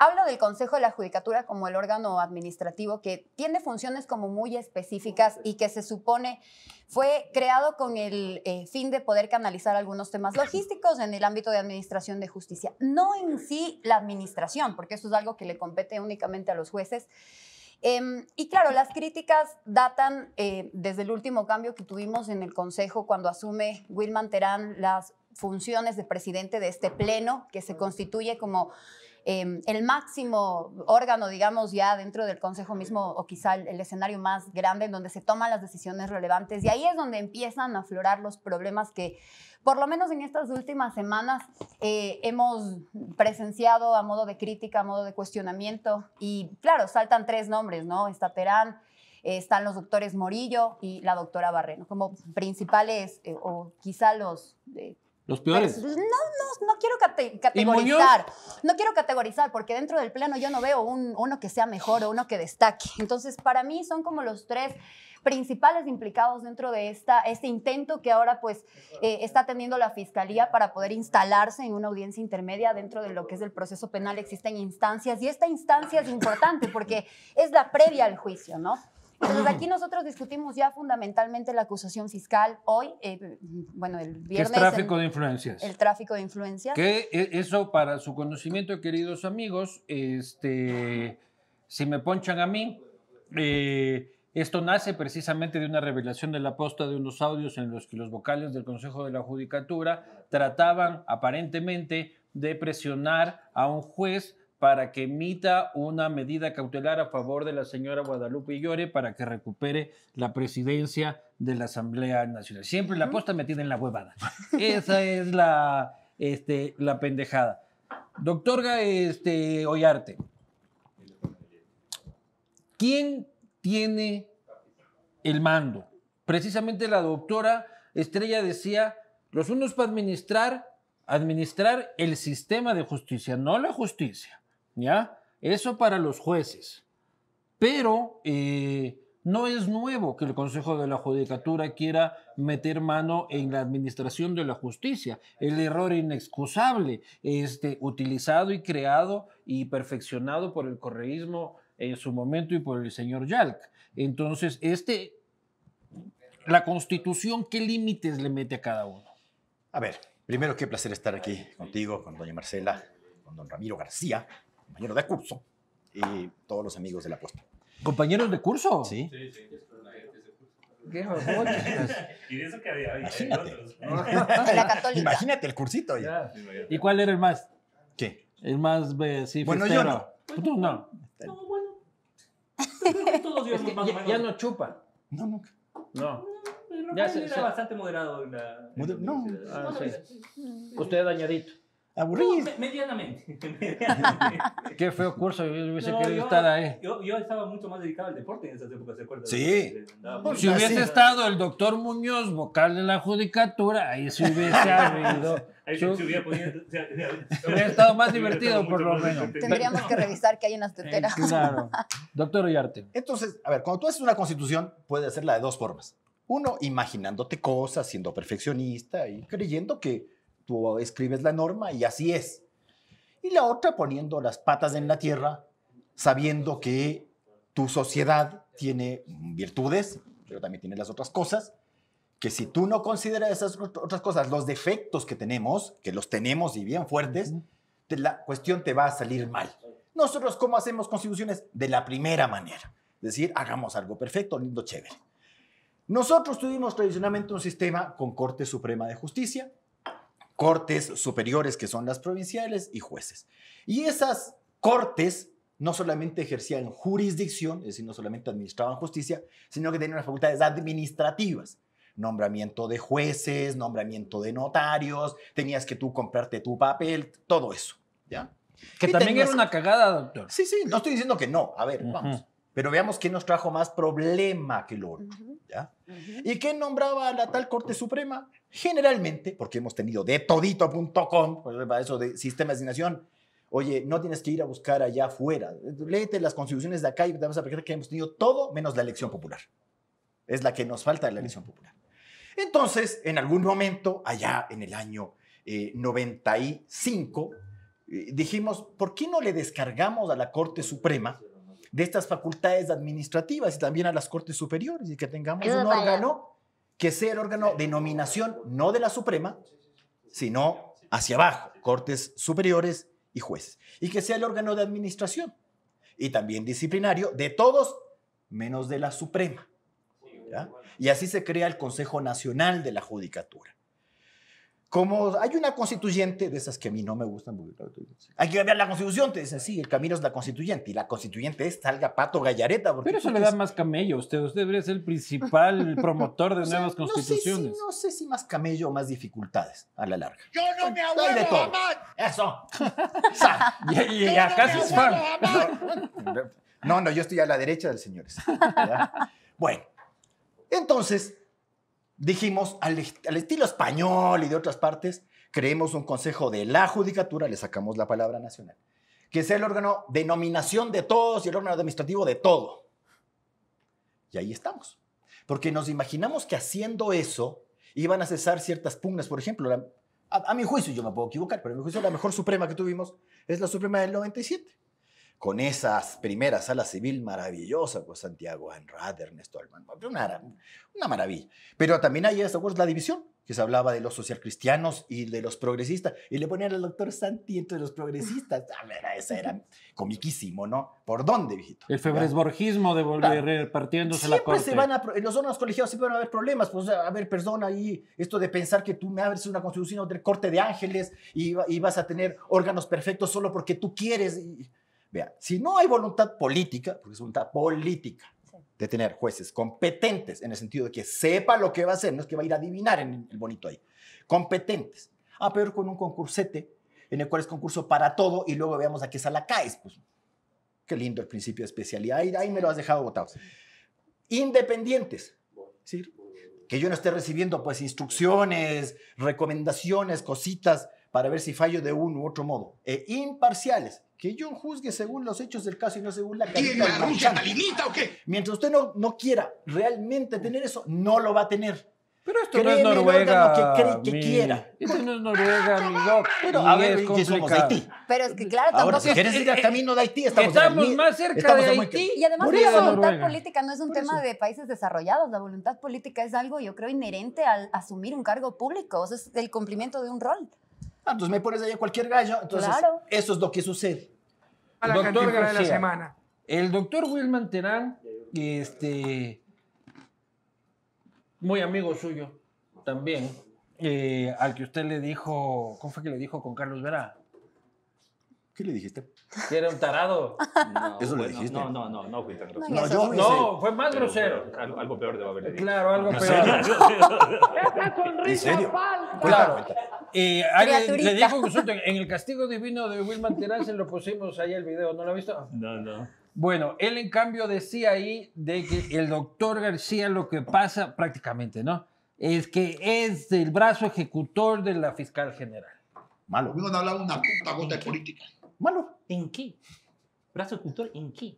Hablo del Consejo de la Judicatura como el órgano administrativo que tiene funciones como muy específicas y que se supone fue creado con el eh, fin de poder canalizar algunos temas logísticos en el ámbito de administración de justicia, no en sí la administración, porque eso es algo que le compete únicamente a los jueces. Em, y claro, las críticas datan eh, desde el último cambio que tuvimos en el Consejo cuando asume Wilman Terán las funciones de presidente de este pleno que se constituye como Em, el máximo órgano, digamos, ya dentro del Consejo mismo, o quizá el, escenario más grande en donde se toman las decisiones relevantes. Y ahí es donde empiezan a aflorar los problemas que, por lo menos en estas últimas semanas, eh, hemos presenciado a modo de crítica, a modo de cuestionamiento. Y claro, saltan tres nombres, ¿no? Está Perán, eh, están los doctores Morillo y la doctora Barreno, como principales eh, o quizá los los peores. Pues, no, no, no quiero categorizar. No quiero categorizar porque dentro del pleno yo no veo uno que sea mejor o uno que destaque. Entonces, para mí son como los tres principales implicados dentro de esta, este intento que ahora pues eh, está teniendo la Fiscalía para poder instalarse en una audiencia intermedia dentro de lo que es el proceso penal. Existen instancias y esta instancia es importante porque es la previa al juicio, ¿no? Entonces aquí nosotros discutimos ya fundamentalmente la acusación fiscal hoy, eh, bueno, el viernes. El tráfico de influencias. El tráfico de influencias. Que e, eso para su conocimiento, queridos amigos, este, si me ponchan a mí, eh, esto nace precisamente de una revelación de la posta de unos audios en los que los vocales del Consejo de la Judicatura trataban aparentemente de presionar a un juez para que emita una medida cautelar a favor de la señora Guadalupe Llore para que recupere la presidencia de la Asamblea Nacional. Siempre la me tiene en la huevada. Esa es la, este, la pendejada. Doctor este, Ollarte, ¿quién tiene el mando? Precisamente la doctora Estrella decía, los unos para administrar, administrar el sistema de justicia, no la justicia. ¿ya? Eso para los jueces. Pero eh, no es nuevo que el Consejo de la Judicatura quiera meter mano en la administración de la justicia. El error inexcusable, este, utilizado y creado y perfeccionado por el correísmo en su momento y por el señor Yalc. Entonces, este, la constitución, ¿qué límites le mete a cada uno? A ver, primero qué placer estar aquí contigo, con doña Marcela, con don Ramiro García. Compañero de curso y todos los amigos de la posta. ¿Compañeros de curso? Sí. sí, sí ¿Qué pues. y de eso que había, Imagínate. Otros. Imagínate el cursito. Ya. ¿Y cuál era el más? ¿Qué? El más, eh, sí, Bueno, yo no. Pues tú no. No, bueno. Pues todos es que más ya, ya, no chupa. No, nunca. No. ya se, era bastante moderado la... no. Ah, sí. Mm. Usted dañadito aburrido. No, medianamente. Qué feo curso, yo hubiese querido estar ahí. Yo, estaba mucho más dedicado al deporte en esas épocas, ¿se acuerdan? Sí. Pues, si hubiese estado el doctor Muñoz, vocal de la judicatura, ahí se hubiese habido. Ahí se, se hubiera podido. hubiera estado más divertido, por lo menos. Tendríamos que revisar que hay unas eh, teteras. Claro. Doctor Ollarte. Entonces, a ver, cuando tú haces una constitución, puedes hacerla de dos formas. Uno, imaginándote cosas, siendo perfeccionista y creyendo que tú escribes la norma y así es. Y la otra poniendo las patas en la tierra, sabiendo que tu sociedad tiene virtudes, pero también tiene las otras cosas, que si tú no consideras esas otras cosas, los defectos que tenemos, que los tenemos y bien fuertes, la cuestión te va a salir mal. Nosotros, ¿cómo hacemos constituciones? De la primera manera. Es decir, hagamos algo perfecto, lindo, chévere. Nosotros tuvimos tradicionalmente un sistema con Corte Suprema de Justicia, cortes superiores que son las provinciales y jueces. Y esas cortes no solamente ejercían jurisdicción, es decir, no solamente administraban justicia, sino que tenían unas facultades administrativas. Nombramiento de jueces, nombramiento de notarios, tenías que tú comprarte tu papel, todo eso, ¿ya? Que también era una cagada, doctor. Sí, sí, no estoy diciendo que no, a ver, vamos. Pero veamos quién nos trajo más problema que lo otro. ¿ya? ¿Y qué nombraba a la tal Corte Suprema? Generalmente, porque hemos tenido de todito.com, pues, eso de sistema de asignación, Oye, no tienes que ir a buscar allá afuera. Léete las constituciones de acá y te vas a ver que hemos tenido todo menos la elección popular. Es la que nos falta de la elección popular. Entonces, en algún momento, allá en el año 95, eh, eh, dijimos, ¿por qué no le descargamos a la Corte Suprema de estas facultades administrativas y también a las cortes superiores y que tengamos un órgano que sea el órgano de nominación no de la Suprema, sino hacia abajo, cortes superiores y jueces, y que sea el órgano de administración y también disciplinario de todos menos de la Suprema. Y así se crea el Consejo Nacional de la Judicatura. Como hay una constituyente, de esas que a mí no me gustan, hay que cambiar la constitución, te dicen, sí, el camino es la constituyente, y la constituyente es salga pato gallareta. Pero eso le da más camello a usted, usted debería ser el principal promotor de nuevas constituciones. No sé, si, más camello o más dificultades a la larga. Yo no me aguanto jamás. Eso. y, acá no es No, no, yo estoy a la derecha del señor. Este, bueno, entonces, dijimos, al, estilo español y de otras partes, creemos un consejo de la judicatura, le sacamos la palabra nacional, que sea el órgano de nominación de todos y el órgano administrativo de todo. Y ahí estamos. Porque nos imaginamos que haciendo eso iban a cesar ciertas pugnas. Por ejemplo, a, a mi juicio, yo me puedo equivocar, pero a mi juicio la mejor suprema que tuvimos es la suprema del 97 con esas primeras salas civil maravillosa, pues Santiago Anrad, Ernesto Alman, pues, una, maravilla. Pero también hay esa la división, que se hablaba de los socialcristianos y de los progresistas, y le ponían al doctor Santi de los progresistas. A ver, esa era comiquísimo, ¿no? ¿Por dónde, viejito? El febresborgismo de volver repartiéndose siempre la corte. se van a, en los órganos colegiados siempre van a haber problemas, pues a ver, perdón ahí, esto de pensar que tú me abres una constitución de corte de ángeles y, vas a tener órganos perfectos solo porque tú quieres. Vea, si no hay voluntad política, porque es voluntad política, de tener jueces competentes, en el sentido de que sepa lo que va a hacer, no es que va a ir a adivinar en el bonito ahí, competentes. a ah, peor con un concursete, en el cual es concurso para todo y luego veamos a qué sala caes. Pues, qué lindo el principio de especialidad, ahí, me lo has dejado votado. Independientes, que yo no esté recibiendo pues instrucciones, recomendaciones, cositas para ver si fallo de un u otro modo. E imparciales, que yo juzgue según los hechos del caso y no según la calidad Tiene la lucha, o qué? Mientras usted no, no quiera realmente tener eso, no lo va a tener. Pero esto no es Noruega. Que cree que quiera. Esto no es Noruega, ah, mi Pero ah, ah. a ver, es somos, Haití. Pero es que claro, Ahora, si quieres ir al eh, camino de Haití, estamos, más cerca de Haití. Y además, la voluntad política no es un tema de países desarrollados. La voluntad política es algo, yo creo, inherente al asumir un cargo público. O sea, es el cumplimiento de un rol. Ah, entonces me pones ahí cualquier gallo. Entonces, eso es lo que sucede. doctor la semana. El doctor Wilman Terán, este, muy amigo suyo también, eh, al que usted le dijo, ¿cómo fue que le dijo con Carlos Vera? ¿Qué le dijiste? que era un tarado. No, Eso lo dijiste. No, no, no, no No, yo, no fue más grosero. algo algo, peor debo haber dicho. Claro, algo peor. en sonrisa Claro. y alguien, le dijo en el castigo divino de Wilman Terán se lo pusimos ahí el video, ¿no lo ha visto? No, no. Bueno, él en cambio decía ahí de que el doctor García lo que pasa prácticamente, ¿no? Es que es el brazo ejecutor de la fiscal general. Malo. No hablaba una puta cosa de política. ¿Malo? ¿En qué? ¿Brazo escultor en qué?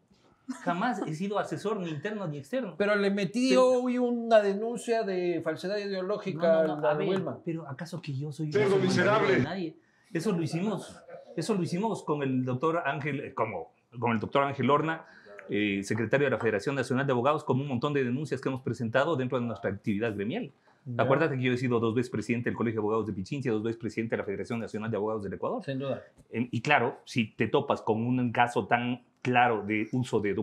Jamás he sido asesor ni interno ni externo. Pero le metí hoy oh, una denuncia de falsedad ideológica a, a Pero ¿acaso que yo soy... miserable. nadie? Eso lo hicimos, eso lo hicimos con el doctor Ángel, eh, como, con el doctor Ángel Horna, eh, secretario de la Federación Nacional de Abogados, con un montón de denuncias que hemos presentado dentro de nuestra actividad gremial. Acuérdate que yo he sido dos veces presidente del Colegio de Abogados de Pichincha, dos veces presidente de la Federación Nacional de Abogados del Ecuador. Sin duda. Y claro, si te topas con un caso tan claro de uso de,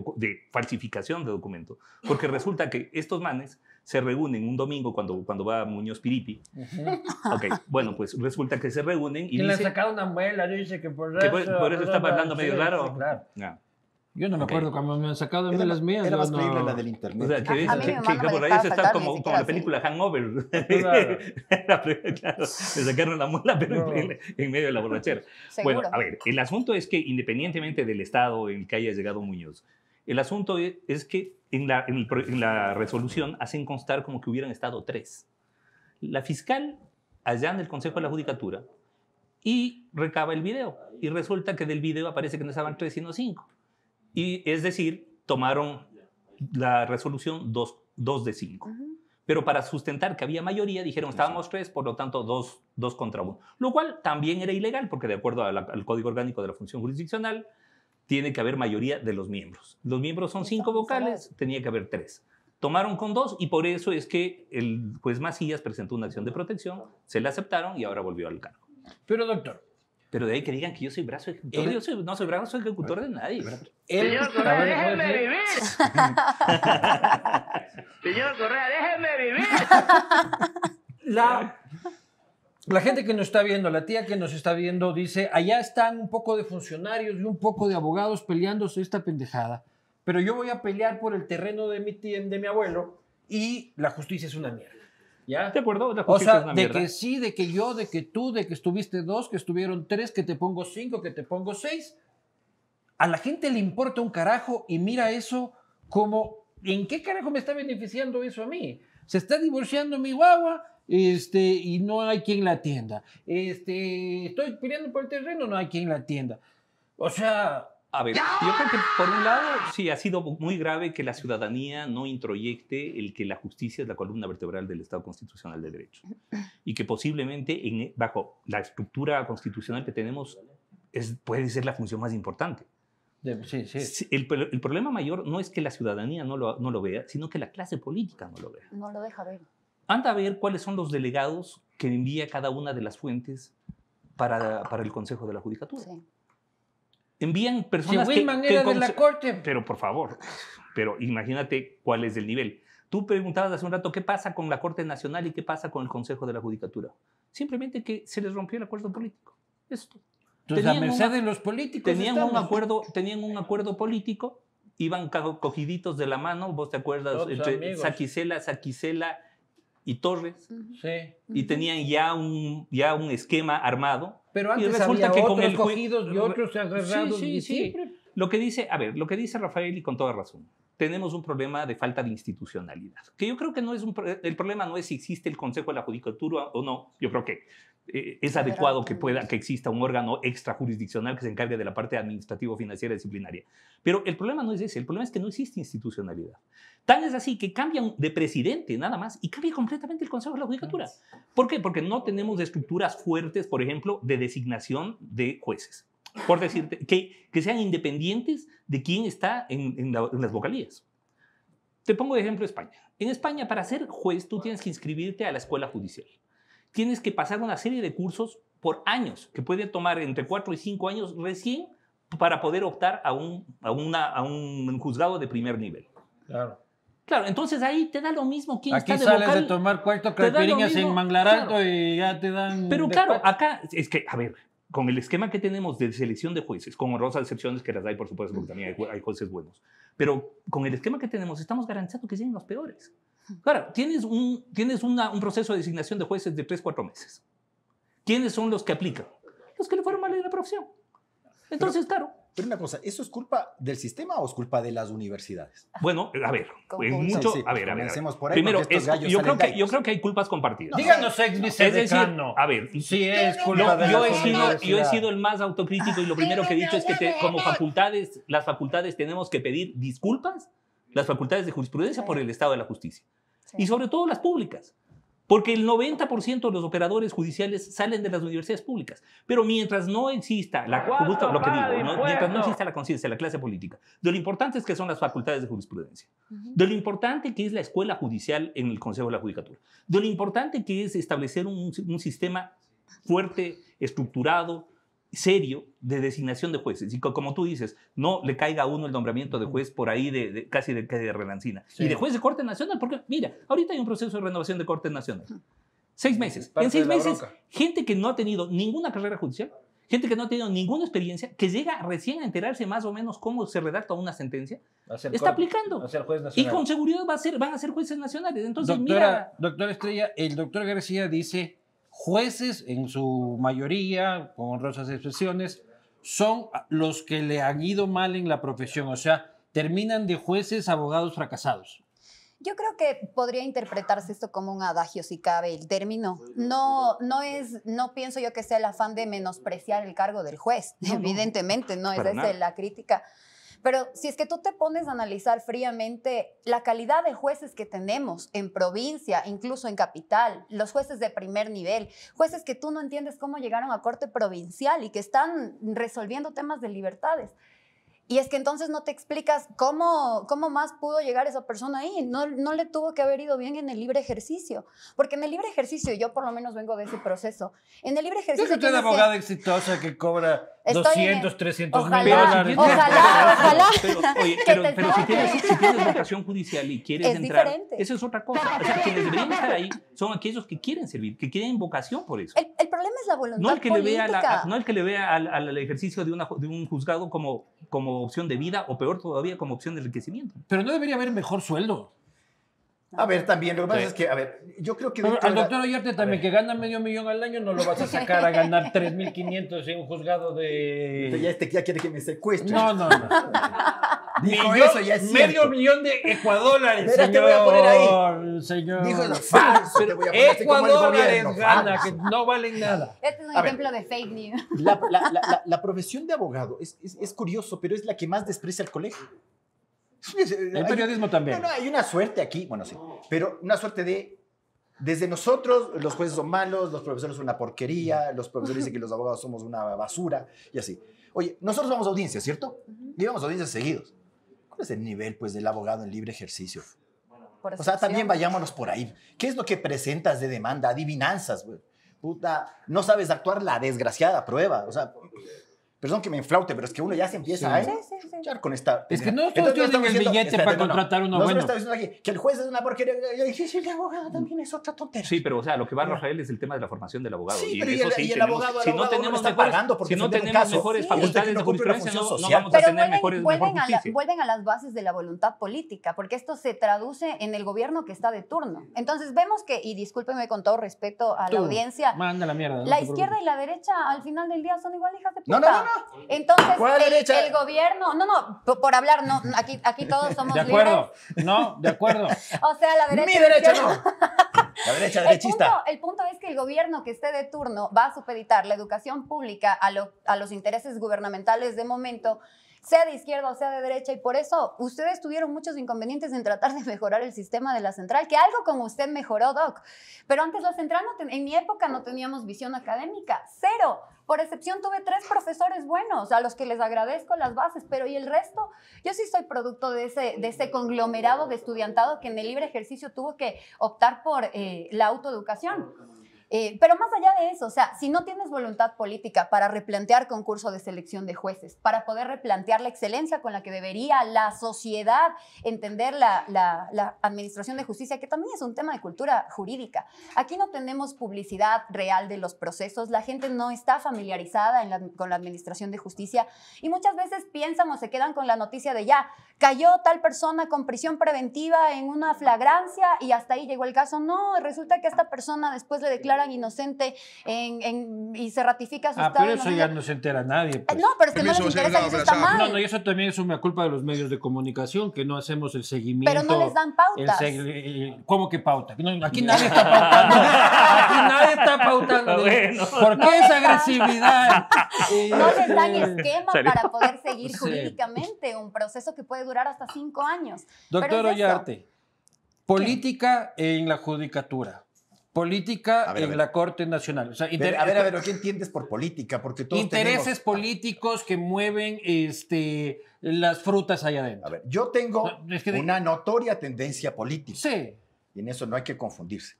falsificación de documento, porque resulta que estos manes se reúnen un domingo cuando, cuando va Muñoz Piripi. okay. bueno, pues resulta que se reúnen y... Que dicen, le sacaron una muela, dice que por eso... Que por, eso está hablando medio raro. claro. Yo no me acuerdo cuando me han sacado de las mías. Era más no... la del internet. O sea, que, por ahí se está como, como la película Hangover. Claro. le sacaron la muela, pero en, medio de la borrachera. bueno, a ver, el asunto es que independientemente del estado en que haya llegado Muñoz, el asunto e, es, que en la, en la resolución hacen constar como que hubieran estado tres. La fiscal, allá en el Consejo de la Judicatura, y recaba el video. Y resulta que del video aparece que no estaban tres, sino cinco. Y es decir, tomaron la resolución 2, de 5. Pero para sustentar que había mayoría, dijeron estábamos tres, por lo tanto dos, contra uno. Lo cual también era ilegal, porque de acuerdo al Código Orgánico de la Función Jurisdiccional, tiene que haber mayoría de los miembros. Los miembros son cinco vocales, tenía que haber tres. Tomaron con dos y por eso es que el juez Macías presentó una acción de protección, se la aceptaron y ahora volvió al cargo. Pero doctor, pero de ahí que digan que yo soy brazo ejecutor, soy, no soy brazo ejecutor de nadie. Él, Señor Correa, déjenme vivir. Señor Correa, déjenme vivir. La, la gente que nos está viendo, la tía que nos está viendo, dice, allá están un poco de funcionarios y un poco de abogados peleándose esta pendejada, pero yo voy a pelear por el terreno de mi, de mi abuelo y la justicia es una mierda. ¿Ya? ¿Te este acuerdo? o sea, de que sí, de que yo, de que tú, de que estuviste dos, que estuvieron tres, que te pongo cinco, que te pongo seis. A la gente le importa un carajo y mira eso como, ¿en qué carajo me está beneficiando eso a mí? Se está divorciando mi guagua este, y no hay quien la atienda. Este, estoy peleando por el terreno, no hay quien la atienda. O sea, a ver, yo creo que por un lado sí ha sido muy grave que la ciudadanía no introyecte el que la justicia es la columna vertebral del Estado constitucional de derecho y que posiblemente e, bajo la estructura constitucional que tenemos es, puede ser la función más importante. Sí, sí. El, problema mayor no es que la ciudadanía no lo, vea, sino que la clase política no lo vea. No lo deja ver. Anda a ver cuáles son los delegados que envía cada una de las fuentes para, para el Consejo de la Judicatura. Sí envían personas que, de la corte. Pero por favor, pero imagínate cuál es el nivel. Tú preguntabas hace un rato qué pasa con la Corte Nacional y qué pasa con el Consejo de la Judicatura. Simplemente que se les rompió el acuerdo político. Esto. Entonces, tenían a merced de los políticos. Tenían un, acuerdo, tenían un acuerdo político, iban cogiditos de la mano, vos te acuerdas, entre Saquicela, Saquicela y Torres. Sí. Y tenían ya un, ya un esquema armado pero antes resulta que con el cogidos y otros agarrados. Sí, y siempre. Lo que dice, a ver, lo que dice Rafael y con toda razón, tenemos un problema de falta de institucionalidad, que yo creo que no es un, el problema no es si existe el Consejo de la Judicatura o no, yo creo que eh, es adecuado que pueda que exista un órgano extrajurisdiccional que se encargue de la parte administrativo financiera disciplinaria. Pero el problema no es ese, el problema es que no existe institucionalidad. Tan es así que cambian de presidente nada más y cambia completamente el Consejo de la Judicatura. ¿Por qué? Porque no tenemos estructuras fuertes, por ejemplo, de designación de jueces. Por decirte, que, sean independientes de quién está en, en las vocalías. Te pongo de ejemplo España. En España, para ser juez, tú tienes que inscribirte a la escuela judicial tienes que pasar una serie de cursos por años, que puede tomar entre cuatro y cinco años recién para poder optar a un, a una, a un juzgado de primer nivel. Claro. Claro, entonces ahí te da lo mismo quién Aquí está de sales de tomar cuarto crepiriñas en Manglaralto y ya te dan... Pero claro, acá es que, a ver, con el esquema que tenemos de selección de jueces, con honrosas excepciones que las hay, por supuesto, porque también hay, jueces buenos, pero con el esquema que tenemos estamos garantizando que lleguen los peores. Claro, tienes, un, tienes un proceso de designación de jueces de 3, 4 meses. ¿Quiénes son los que aplican? Los que le fueron mal en la profesión. Entonces, claro, pero una cosa, ¿eso es culpa del sistema o es culpa de las universidades? Bueno, a ver, en mucho, a ver, a Primero, yo, creo que, hay culpas compartidas. Díganos, ex vicedecano. A ver, sí es culpa de yo, he sido, el más autocrítico y lo primero que he dicho es que como facultades, las facultades tenemos que pedir disculpas, las facultades de jurisprudencia por el estado de la justicia. Y sobre todo las públicas. Porque el 90% de los operadores judiciales salen de las universidades públicas. Pero mientras no exista la, la conciencia la clase política, de lo importante es que son las facultades de jurisprudencia, de lo importante que es la escuela judicial en el Consejo de la Judicatura, de lo importante que es establecer un, un sistema fuerte, estructurado, serio de designación de jueces. Y como tú dices, no le caiga a uno el nombramiento de juez por ahí de, casi de, de relancina. Y de juez de Corte Nacional, porque mira, ahorita hay un proceso de renovación de Corte Nacional. Seis meses. en seis meses, gente que no ha tenido ninguna carrera judicial, gente que no ha tenido ninguna experiencia, que llega recién a enterarse más o menos cómo se redacta una sentencia, está aplicando. Y con seguridad va a ser, van a ser jueces nacionales. Entonces, mira. Doctor Estrella, el doctor García dice jueces, en su mayoría, con honrosas excepciones, son los que le han ido mal en la profesión, o sea, terminan de jueces, abogados fracasados. Yo creo que podría interpretarse esto como un adagio, si cabe el término. No, no es, no pienso yo que sea el afán de menospreciar el cargo del juez. Evidentemente, no, es la crítica. Pero si es que tú te pones a analizar fríamente la calidad de jueces que tenemos en provincia, incluso en capital, los jueces de primer nivel, jueces que tú no entiendes cómo llegaron a corte provincial y que están resolviendo temas de libertades. Y es que entonces no te explicas cómo, cómo más pudo llegar esa persona ahí. No, no le tuvo que haber ido bien en el libre ejercicio. Porque en el libre ejercicio, yo por lo menos vengo de ese proceso. En el libre ejercicio. que usted abogada exitosa que cobra 200, 300 ojalá, mil dólares. Ojalá, ojalá. Pero, si, tienes, si tienes vocación judicial y quieres es entrar, eso es otra cosa. O sea, quienes deberían estar ahí son aquellos que quieren servir, que quieren vocación por eso. El, problema es la voluntad no el que política. Le vea no el que le vea al, ejercicio de, de un juzgado como, como opción de vida o peor todavía como opción de enriquecimiento. Pero no debería haber mejor sueldo. A ver, también, lo que pasa es que, a ver, yo creo que... al doctor Ollarte también, que gana medio millón al año, no lo vas a sacar a ganar 3.500 en un juzgado de... Ya, este, ya quiere que me secuestre. No, no, no. Dijo eso, ya es Medio millón de ecuadólares, señor. te voy a poner ahí. Dijo eso, falso, Ecuadólares gana, que no valen nada. Este es un ejemplo de fake news. La, profesión de abogado es, es curioso, pero es la que más desprecia al colegio. El periodismo también. No, no, hay una suerte aquí, bueno, sí, pero una suerte de. Desde nosotros, los jueces son malos, los profesores son una porquería, los profesores dicen que los abogados somos una basura y así. Oye, nosotros vamos a audiencias, ¿cierto? Y vamos a audiencias seguidos. ¿Cuál es el nivel, pues, del abogado en libre ejercicio? o sea, también vayámonos por ahí. ¿Qué es lo que presentas de demanda? Adivinanzas, güey. Puta, no sabes actuar la desgraciada prueba. O sea, Perdón que me inflaute, pero es que uno ya se empieza a escuchar ¿eh? con esta. Es que no todos tienen el billete para contratar uno bueno. que el juez es una porquería. Y el abogado también es otra tontería. Sí, pero o sea, lo que va a Rafael es el tema de la formación del abogado. Sí, pero y, el, abogado, si no tenemos si no tenemos mejores facultades de jurisprudencia, no, vamos a tener mejores Vuelven a las bases de la voluntad política, porque esto se traduce en el gobierno que está de turno. Entonces vemos que, y discúlpeme con todo respeto a la audiencia, manda la mierda. La izquierda y la derecha al final del día son igual hijas de puta. Entonces, el, gobierno, no, no, por, hablar, no, aquí, aquí todos somos De acuerdo, no, de acuerdo. o sea, la derecha. Mi derecha no. La derecha derechista. El punto, es que el gobierno que esté de turno va a supeditar la educación pública a, a los intereses gubernamentales de momento sea de izquierda o sea de derecha, y por eso ustedes tuvieron muchos inconvenientes en tratar de mejorar el sistema de la central, que algo como usted mejoró, Doc. Pero antes la central, no en mi época no teníamos visión académica, cero. Por excepción tuve tres profesores buenos, a los que les agradezco las bases, pero ¿y el resto? Yo sí soy producto de ese, de ese conglomerado de estudiantado que en el libre ejercicio tuvo que optar por eh, la autoeducación. Eh, pero más allá de eso, o sea, si no tienes voluntad política para replantear concurso de selección de jueces, para poder replantear la excelencia con la que debería la sociedad entender la, administración de justicia, que también es un tema de cultura jurídica. Aquí no tenemos publicidad real de los procesos, la gente no está familiarizada con la administración de justicia y muchas veces piensan o se quedan con la noticia de ya, cayó tal persona con prisión preventiva en una flagrancia y hasta ahí llegó el caso. No, resulta que a esta persona después le declaran inocente en, en, y se ratifica su ah, estado. Pero eso ya no se entera nadie. Pues. No, pero es que no les interesa eso está mal. No, no, y eso también es una culpa de los medios de comunicación, que no hacemos el seguimiento. Pero no les dan pautas. Eh, eh, ¿Cómo que pauta? aquí nadie está pautando. Aquí nadie está pautando. Ah, ¿Por qué esa agresividad? no les dan eh, esquema para poder seguir jurídicamente un proceso que puede durar hasta cinco años. Doctor Oyarte, política en la judicatura. Política en la Corte Nacional. A ver, a ver, ¿qué entiendes por política? Porque todos Intereses políticos que mueven este, las frutas allá adentro. A ver, yo tengo una notoria tendencia política. Sí. Y en eso no hay que confundirse.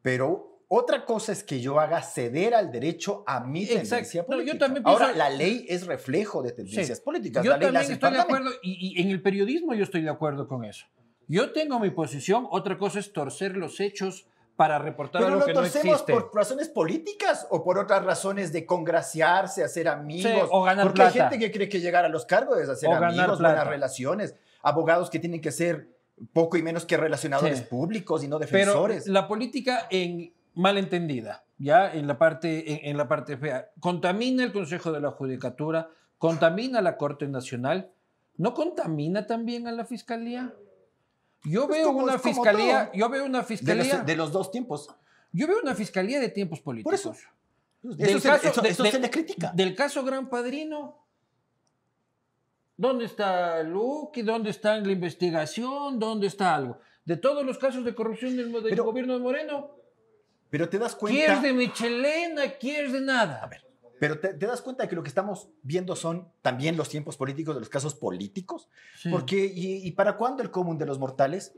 Pero otra cosa es que yo haga ceder al derecho a mi tendencia política. yo Ahora, la ley es reflejo de tendencias políticas. Yo también estoy de acuerdo, y, en el periodismo yo estoy de acuerdo con eso. Yo tengo mi posición, otra cosa es torcer los hechos para reportar Pero algo que no existe. ¿Pero lo torcemos por razones políticas o por otras razones de congraciarse, hacer amigos? o ganar Porque hay gente que cree que llegar a los cargos es hacer amigos, buenas relaciones. Abogados que tienen que ser poco y menos que relacionadores públicos y no defensores. Pero la política en malentendida, ya en la parte, en, la parte fea. Contamina el Consejo de la Judicatura, contamina la Corte Nacional, no contamina también a la Fiscalía. Yo veo una fiscalía, yo veo una fiscalía de los, dos tiempos. Yo veo una fiscalía de tiempos políticos. Por eso. Del eso, caso, de, de, Del caso Gran Padrino. ¿Dónde está Luque? ¿Dónde está la investigación? ¿Dónde está algo? De todos los casos de corrupción del, gobierno de Moreno. Pero te das cuenta. ¿Quieres de Michelena, quieres de nada. A ver. Pero te, das cuenta de que lo que estamos viendo son también los tiempos políticos de los casos políticos. Porque, y, para cuándo el común de los mortales?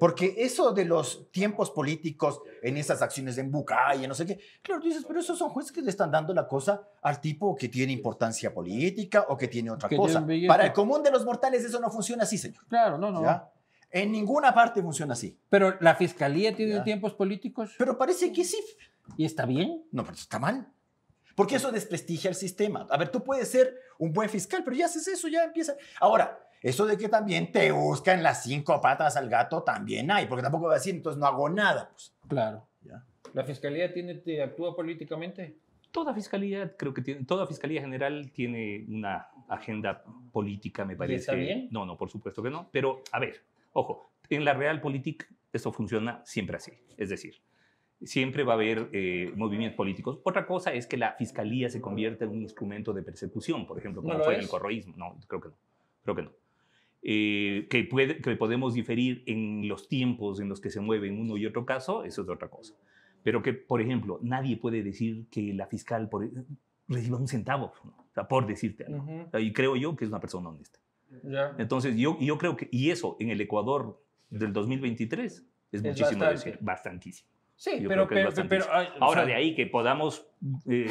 Porque eso de los tiempos políticos en esas acciones en Bucay, en no sé qué, claro, dices, pero esos son jueces que le están dando la cosa al tipo que tiene importancia política o que tiene otra cosa. Para el común de los mortales eso no funciona así, señor. Claro, no, no. En ninguna parte funciona así. Pero la fiscalía tiene tiempos políticos. Pero parece que sí. ¿Y está bien? No, pero está mal. Porque eso desprestigia el sistema. A ver, tú puedes ser un buen fiscal, pero ya haces eso, ya empieza. Ahora, eso de que también te buscan las cinco patas al gato también hay, porque tampoco va a decir, entonces no hago nada. Pues. Claro. ¿Ya? ¿La fiscalía tiene, actúa políticamente? Toda fiscalía, creo que tiene, toda fiscalía general tiene una agenda política, me parece. ¿Está bien? No, no, por supuesto que no. Pero, a ver, Ojo, en la realpolitik esto funciona siempre así. Es decir, siempre va a haber eh, movimientos políticos. Otra cosa es que la fiscalía se convierta en un instrumento de persecución, por ejemplo, como fue en el corroísmo. No, creo que no. Creo que no. Eh, que, puede, que podemos diferir en los tiempos en los que se mueven uno y otro caso, eso es otra cosa. Pero que, por ejemplo, nadie puede decir que la fiscal reciba un centavo, por decirte algo. Y creo yo que es una persona honesta. Entonces, yo, yo creo que, y eso en el Ecuador del 2023 es, muchísimo bastante. decir, bastantísimo. Sí, pero, pero, ahora de ahí que podamos eh,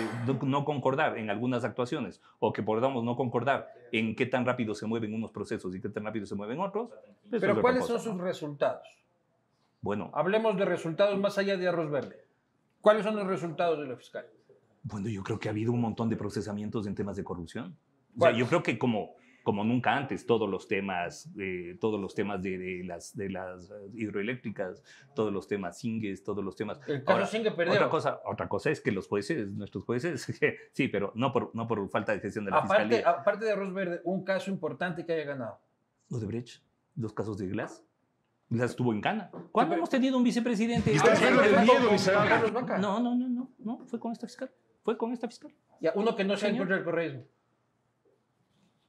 no concordar en algunas actuaciones o que podamos no concordar en qué tan rápido se mueven unos procesos y qué tan rápido se mueven otros. pero ¿cuáles son sus resultados? Bueno, hablemos de resultados más allá de arroz verde. ¿Cuáles son los resultados de la fiscal? Bueno, yo creo que ha habido un montón de procesamientos en temas de corrupción. O sea, yo creo que como como nunca antes todos los temas, todos los temas de, las, de las hidroeléctricas, todos los temas SINGES, todos los temas. Otra cosa, otra cosa es que los jueces, nuestros jueces, sí, pero no por, no por falta de gestión de la fiscalía. Aparte de Verde, un caso importante que haya ganado. Los de Brecht, los casos de Glass. Glass estuvo en Cana. ¿Cuándo hemos tenido un vicepresidente? No, no, no, no, no, fue con esta fiscal. Fue con esta fiscal. uno que no se encuentra el correo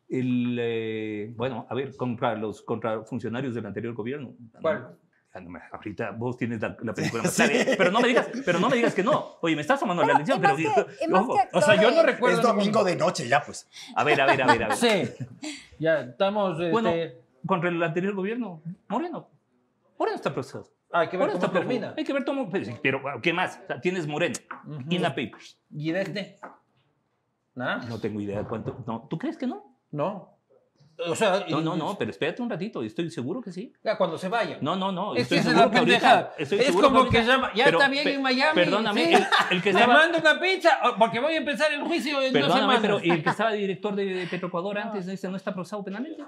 el, eh, bueno, a ver, contra los contra funcionarios del anterior gobierno. Bueno. Ah, ahorita vos tienes la, película pero no me digas, pero no me digas que no. Oye, me estás tomando la atención, pero, o sea, yo no recuerdo. Es domingo de noche ya, pues. A ver, a ver, a ver, a ver. Sí, ya estamos. Este. Bueno, contra el anterior gobierno, Moreno. Moreno está procesado. Ah, hay que ver cómo termina. Hay que ver cómo. Pues, pero, ¿qué más? O sea, tienes Moreno, uh -huh. in the Papers. ¿Y desde? Este? No tengo idea de cuánto. No. ¿Tú crees que no? No. O sea, no, no, pero espérate un ratito, estoy seguro que sí. cuando se vaya. No, no, no. Es como que, ya está bien en Miami. Perdóname, el, que se manda una pizza porque voy a empezar el juicio en perdóname, pero el que estaba director de, Petrocuador Petroecuador ah. antes, ¿no está procesado penalmente?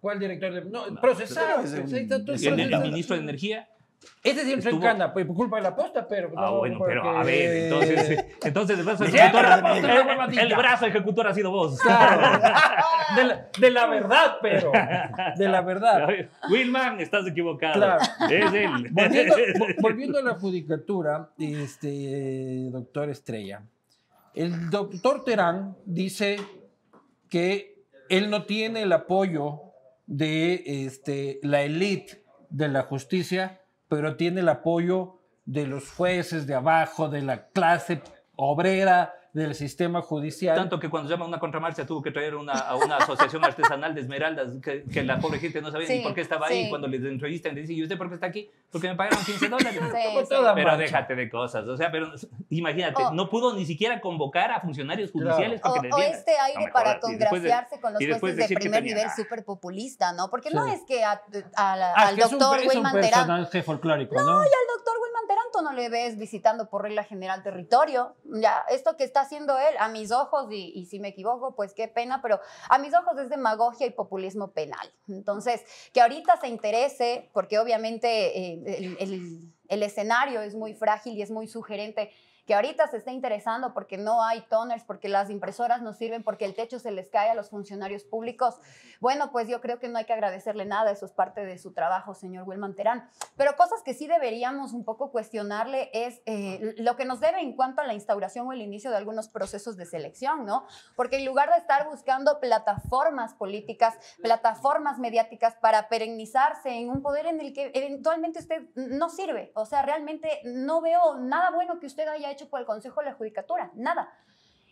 ¿Cuál director? De, no, procesado. el, ministro de Energía ese sí entró en pues por culpa de la posta, pero. Pues, ah, no, bueno, pero a ver, entonces, eh, entonces pues, el brazo ejecutor. el, brazo ejecutor ha sido vos. Claro. de, la, verdad, pero. De la verdad. Wilman, estás equivocado. Es él. Volviendo, a la judicatura, este, doctor Estrella. El doctor Terán dice que él no tiene el apoyo de este, la élite de la justicia pero tiene el apoyo de los jueces de abajo, de la clase obrera, del sistema judicial. Tanto que cuando llama una contramarcia tuvo que traer una, a una asociación artesanal de esmeraldas que, la pobre gente no sabía ni por qué estaba ahí. Cuando les entrevistan, le dicen, ¿y usted por qué está aquí? Porque me pagaron 15 dólares. pero déjate de cosas. O sea, pero imagínate, oh. no pudo ni siquiera convocar a funcionarios judiciales. o, este aire para congraciarse con los jueces de primer nivel súper populista, ¿no? Porque no es que al doctor Wilman es ¿no? No, y al doctor Wilman Teranto no le ves visitando por regla general territorio. Ya, esto que está haciendo él a mis ojos, y, si me equivoco, pues qué pena, pero a mis ojos es demagogia y populismo penal. Entonces, que ahorita se interese, porque obviamente eh, el, el escenario es muy frágil y es muy sugerente que ahorita se está interesando porque no hay toners, porque las impresoras no sirven, porque el techo se les cae a los funcionarios públicos. Bueno, pues yo creo que no hay que agradecerle nada, eso es parte de su trabajo, señor Wilman Terán. Pero cosas que sí deberíamos un poco cuestionarle es eh, lo que nos debe en cuanto a la instauración o el inicio de algunos procesos de selección, ¿no? Porque en lugar de estar buscando plataformas políticas, plataformas mediáticas para perennizarse en un poder en el que eventualmente usted no sirve, o sea, realmente no veo nada bueno que usted haya hecho por el Consejo de la Judicatura, nada.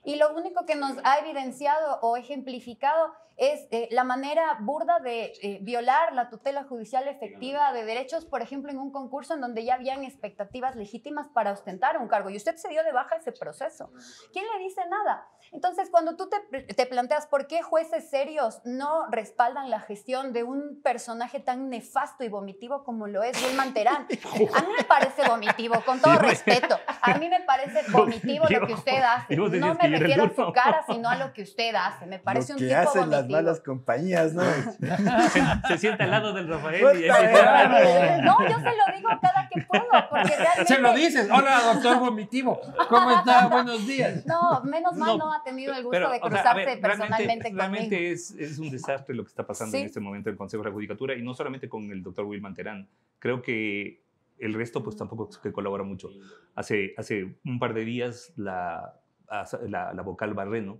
Y lo único que nos ha evidenciado o ejemplificado es eh, la manera burda de eh, violar la tutela judicial efectiva de derechos, por ejemplo, en un concurso en donde ya habían expectativas legítimas para ostentar un cargo y usted se dio de baja ese proceso. ¿Quién le dice nada? Entonces, cuando tú te, te planteas por qué jueces serios no respaldan la gestión de un personaje tan nefasto y vomitivo como lo es Wilman Terán, a mí me parece vomitivo, con todo respeto. A mí me parece vomitivo lo que usted hace. No me me refiero a su cara, sino a lo que usted hace. Me parece lo que un tipo hacen las malas compañías, ¿no? se, sienta al lado del Rafael pues y No, yo se lo digo cada que puedo, porque realmente... Se lo dices. Hola, doctor vomitivo. ¿Cómo está? Buenos días. No, menos mal no, ha tenido el gusto de cruzarse personalmente realmente, conmigo. Realmente es, es, un desastre lo que está pasando en este momento en el Consejo de la Judicatura, y no solamente con el doctor Wilman Terán. Creo que el resto pues tampoco es que colabora mucho. Hace, hace un par de días la, la, vocal Barreno,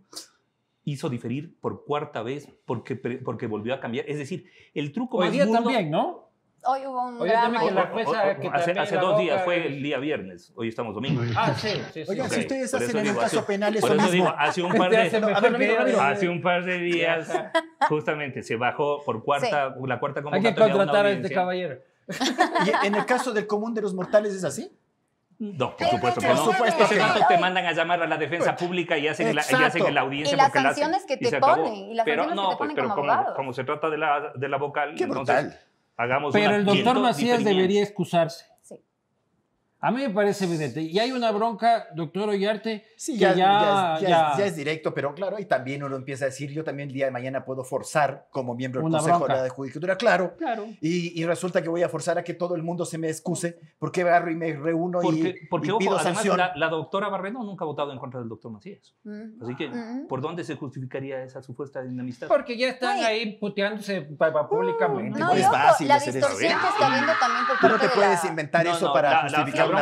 hizo diferir por cuarta vez porque, porque volvió a cambiar. Es decir, el truco Hoy día también, ¿no? Hoy hubo un drama. la jueza que hace, hace dos días, fue el día viernes. Hoy estamos domingo. Ah, sí, sí, si ustedes hacen en el caso penal eso, por eso mismo. Digo, hace un par de, hace un par de días, justamente, se bajó por cuarta, la cuarta convocatoria. Hay que contratar a este caballero. ¿Y en el caso del común de los mortales es así? No, por supuesto, por no. supuesto. Ese te mandan a llamar a la defensa pues, pública y hacen, la, y hacen la audiencia. Y las sanciones que te ponen. Y las pero no, que te pues, pero como, como, se trata de la, de la vocal, Qué entonces hagamos Pero el doctor Macías debería excusarse. A mí me parece evidente. Y hay una bronca, doctor Ollarte, sí, que ya, ya, es directo, pero claro, y también uno empieza a decir, yo también el día de mañana puedo forzar como miembro del Consejo de la Judicatura, claro. claro. Y, resulta que voy a forzar a que todo el mundo se me excuse, porque agarro y me reúno y, pido sanción. la, doctora Barreno nunca ha votado en contra del doctor Macías. Mm. Así que, ah, mm. ¿por dónde se justificaría esa supuesta dinamistad? Porque ya están ahí puteándose públicamente. Uh, no, es fácil la distorsión ¿eh? está también no te puedes inventar eso para justificar la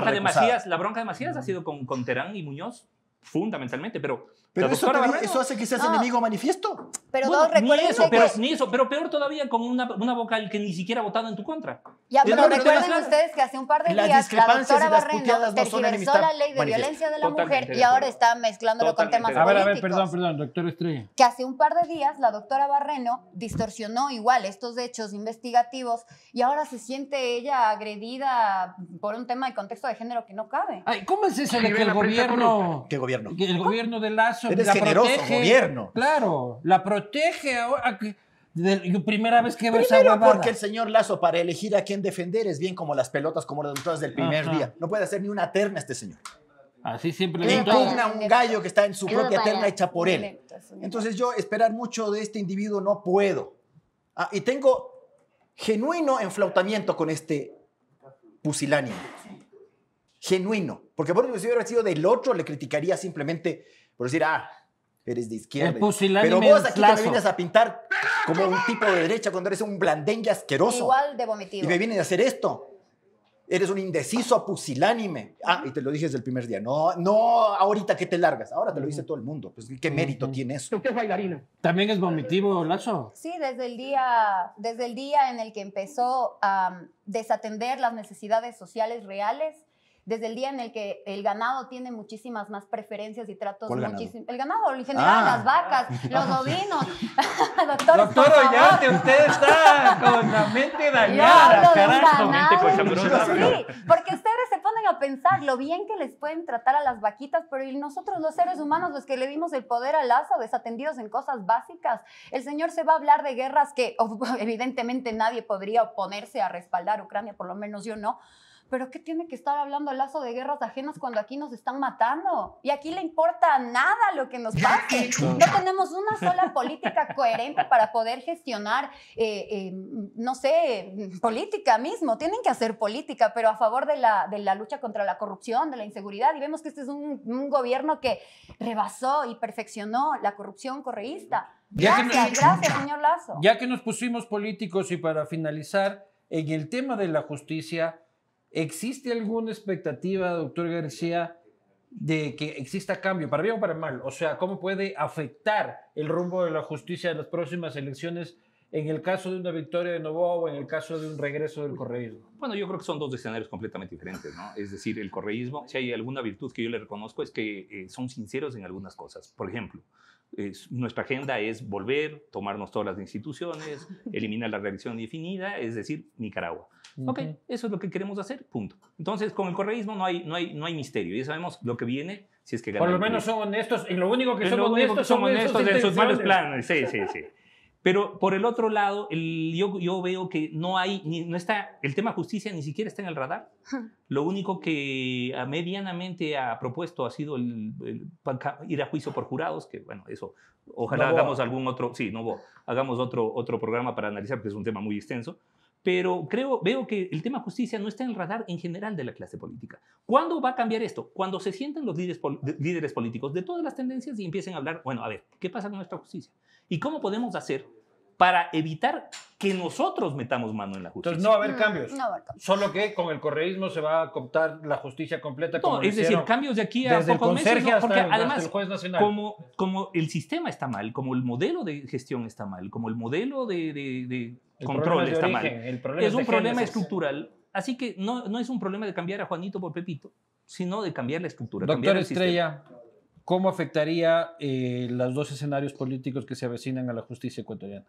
bronca de Macías ha sido con, con Terán y Muñoz fundamentalmente, pero pero eso, hace que seas ah. enemigo manifiesto. Pero no, ni eso, pero, pues ni eso, pero peor todavía con una, una, vocal que ni siquiera ha votado en tu contra. Ya, pero, recuerden ustedes que hace un par de días la doctora Barreno no la ley de violencia de la mujer y ahora está mezclándolo con temas políticos. A ver, a ver, perdón, perdón, doctor Estrella. Que hace un par de días la doctora Barreno distorsionó igual estos hechos investigativos y ahora se siente ella agredida por un tema de contexto de género que no cabe. ¿cómo es eso de que el gobierno... ¿Qué gobierno? El gobierno de Lazo es generoso, gobierno. Claro, la protege ahora. primera vez que veo porque el señor Lazo, para elegir a quién defender, es bien como las pelotas, como las del primer día. No puede hacer ni una terna este señor. Así siempre le impugna un gallo que está en su propia terna hecha por él. Entonces yo esperar mucho de este individuo no puedo. Ah, y tengo genuino enflautamiento con este pusilánime. Genuino. Porque por ejemplo, si hubiera sido del otro, le criticaría simplemente por decir, ah, eres de izquierda. Pero vos aquí te vienes a pintar como un tipo de derecha cuando eres un blandengue asqueroso. Igual de vomitivo. Y me vienes a hacer esto. Eres un indeciso pusilánime. Ah, y te lo dije desde el primer día. No, no ahorita que te largas. Ahora te lo dice todo el mundo. Pues, ¿Qué mérito tiene eso? es bailarina. ¿También es vomitivo, Lazo? Sí, desde el día, desde el día en el que empezó a mm, desatender las necesidades sociales reales, desde el día en el que el ganado tiene muchísimas más preferencias y tratos El ganado, en general, ah. las vacas, los ovinos. Doctor, Doctor Ollante, usted está con la mente dañada, Sí, porque ustedes se ponen a pensar lo bien que les pueden tratar a las vaquitas, pero nosotros los seres humanos, los que le dimos el poder al asa, desatendidos en cosas básicas, el señor se va a hablar de guerras que evidentemente nadie podría oponerse a respaldar Ucrania, por lo menos yo no pero qué tiene que estar hablando lazo de guerras ajenas cuando aquí nos están matando. Y aquí le importa nada lo que nos pase. No tenemos una sola política coherente para poder gestionar, eh, eh, no sé, política mismo. Tienen que hacer política, pero a favor de la, de la lucha contra la corrupción, de la inseguridad. Y vemos que este es un, gobierno que rebasó y perfeccionó la corrupción correísta. que gracias, señor Lazo. Ya que nos pusimos políticos y para finalizar, en el tema de la justicia, ¿Existe alguna expectativa, doctor García, de que exista cambio, para bien o para mal? O sea, ¿cómo puede afectar el rumbo de la justicia en las próximas elecciones en el caso de una victoria de Novoa o en el caso de un regreso del correísmo? Bueno, yo creo que son dos escenarios completamente diferentes, ¿no? Es decir, el correísmo, si hay alguna virtud que yo le reconozco es que eh, son sinceros en algunas cosas. Por ejemplo, nuestra agenda es volver, tomarnos todas las instituciones, eliminar la reelección indefinida, es decir, Nicaragua. Ok, eso es lo que queremos hacer, punto. Entonces, con el correísmo no hay, no hay, no hay misterio, ya sabemos lo que viene, si es que Por lo menos son honestos, y lo único que son honestos, son honestos en sus malos planes, sí, sí, sí. Pero por el otro lado, el, yo, yo, veo que no hay, ni, no está, el tema justicia ni siquiera está en el radar. Lo único que ah, medianamente ha propuesto ha sido el, ir a juicio por jurados, que bueno, eso, ojalá hagamos algún otro, sí, no, hagamos otro, otro programa para analizar, porque es un tema muy extenso pero creo, veo que el tema justicia no está en el radar en general de la clase política. ¿Cuándo va a cambiar esto? Cuando se sientan los líderes, líderes políticos de todas las tendencias y empiecen a hablar, bueno, a ver, ¿qué pasa con nuestra justicia? ¿Y cómo podemos hacer para evitar que nosotros metamos mano en la justicia. Entonces mm, no va a haber cambios. Solo que con el correísmo se va a cooptar la justicia completa. Como no, es decir, cambios de aquí a desde porque además, el juez nacional. Como, como el sistema está mal, como el modelo de gestión está mal, como el modelo de control está es, un problema estructural. Así que no, es un problema de cambiar a Juanito por Pepito, sino de cambiar la estructura. Doctor Estrella, ¿cómo afectaría eh, los dos escenarios políticos que se avecinan a la justicia ecuatoriana?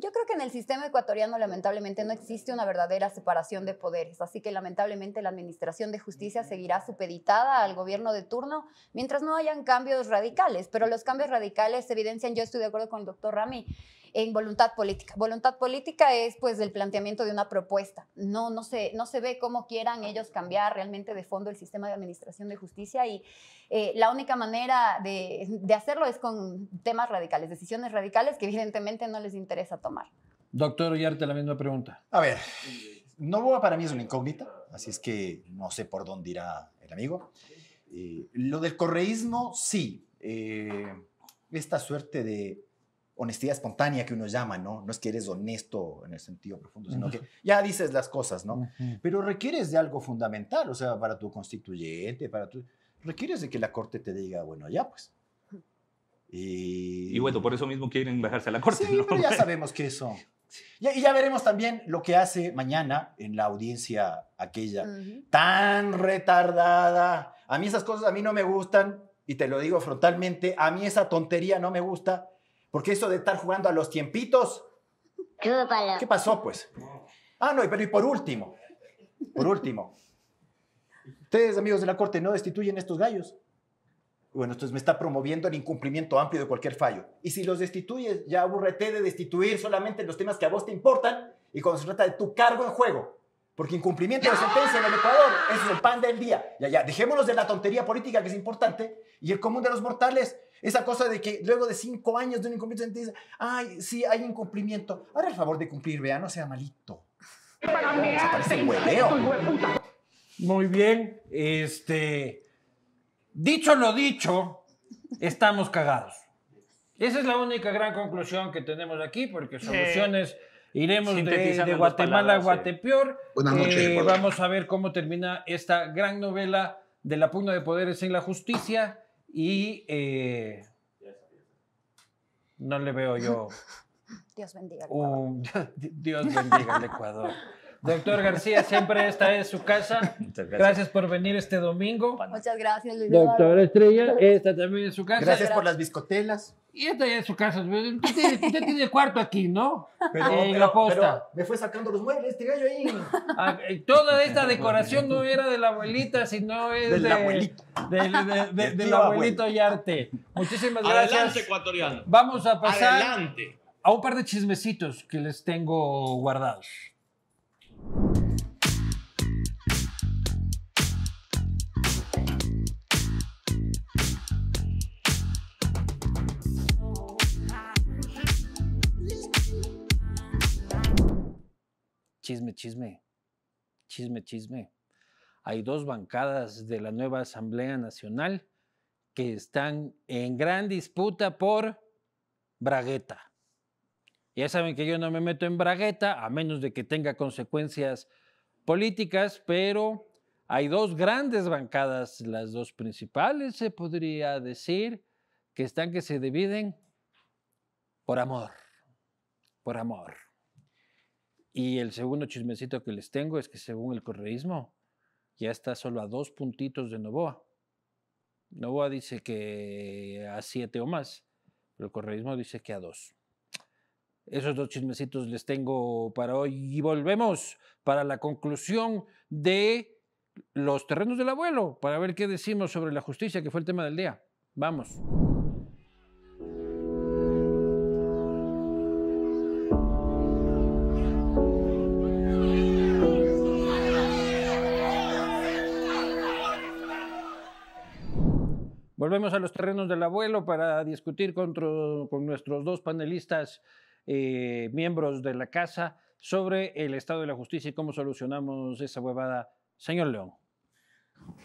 Yo creo que en el sistema ecuatoriano lamentablemente no existe una verdadera separación de poderes, así que lamentablemente la Administración de Justicia seguirá supeditada al gobierno de turno mientras no hayan cambios radicales, pero los cambios radicales se evidencian, yo estoy de acuerdo con el doctor Rami, en voluntad política. Voluntad política es pues el planteamiento de una propuesta. No, no, se, no se ve cómo quieran ellos cambiar realmente de fondo el sistema de administración de justicia y eh, la única manera de, hacerlo es con temas radicales, decisiones radicales que evidentemente no les interesa tomar. Doctor Ollarte, la misma pregunta. A ver, no Novoa para mí es una incógnita, así es que no sé por dónde irá el amigo. Eh, lo del correísmo, sí. Eh, esta suerte de honestidad espontánea que uno llama, ¿no? No es que eres honesto en el sentido profundo, sino que ya dices las cosas, ¿no? Pero requieres de algo fundamental, o sea, para tu constituyente, para tu... Requieres de que la corte te diga, bueno, ya pues. Y, y bueno, por eso mismo quieren bajarse a la corte. Sí, ¿no? pero ya sabemos que eso. Y, ya veremos también lo que hace mañana en la audiencia aquella tan retardada. A mí esas cosas a mí no me gustan y te lo digo frontalmente, a mí esa tontería no me gusta porque eso de estar jugando a los tiempitos. ¿Qué pasó, pues? Ah, no, pero y por último, por último, ustedes, amigos de la Corte, no destituyen estos gallos. Bueno, entonces me está promoviendo el incumplimiento amplio de cualquier fallo. Y si los destituyes, ya aburrete de destituir solamente los temas que a vos te importan y cuando se trata de tu cargo en juego. Porque incumplimiento de sentencia en el Ecuador, es el pan del día. Ya, ya, dejémonos de la tontería política que es importante y el común de los mortales esa cosa de que luego de cinco años de un incumplimiento dice, ay, sí, hay incumplimiento. Ahora el favor de cumplir, vea, no sea malito. Se Muy bien, este... Dicho lo dicho, estamos cagados. Esa es la única gran conclusión que tenemos aquí, porque soluciones... Iremos de, Guatemala a Guatepeor. Eh, vamos a ver cómo termina esta gran novela de la pugna de poderes en la justicia. Y eh, no le veo yo. Dios bendiga. El Ecuador. Dios bendiga el Ecuador. Doctor García, siempre esta es su casa. gracias. por venir este domingo. Muchas gracias, Luis. Doctor Estrella, esta también es su casa. Gracias por las biscotelas. Y esta ya es su casa. Pues, usted, tiene cuarto aquí, ¿no? Pero, en la posta. me fue sacando los muebles, este gallo ahí. Ah, eh, toda esta decoración no era de la abuelita, sino es de, la Del, de, del abuelito abuelo. Yarte. Muchísimas gracias. Adelante, ecuatoriano. Vamos a pasar a un par de chismecitos que les tengo guardados. chisme, chisme, chisme, chisme. Hay dos bancadas de la nueva Asamblea Nacional que están en gran disputa por Bragueta. Ya saben que yo no me meto en Bragueta, a menos de que tenga consecuencias políticas, pero hay dos grandes bancadas, las dos principales, se podría decir, que están que se dividen por amor, por amor. Y el segundo chismecito que les tengo es que según el correísmo, ya está solo a dos puntitos de Novoa. Novoa dice que a siete o más, pero el correísmo dice que a dos. Esos dos chismecitos les tengo para hoy y volvemos para la conclusión de los terrenos del abuelo, para ver qué decimos sobre la justicia, que fue el tema del día. Vamos. Volvemos a los terrenos del abuelo para discutir con, nuestros dos panelistas, eh, miembros de la casa, sobre el estado de la justicia y cómo solucionamos esa huevada. Señor León.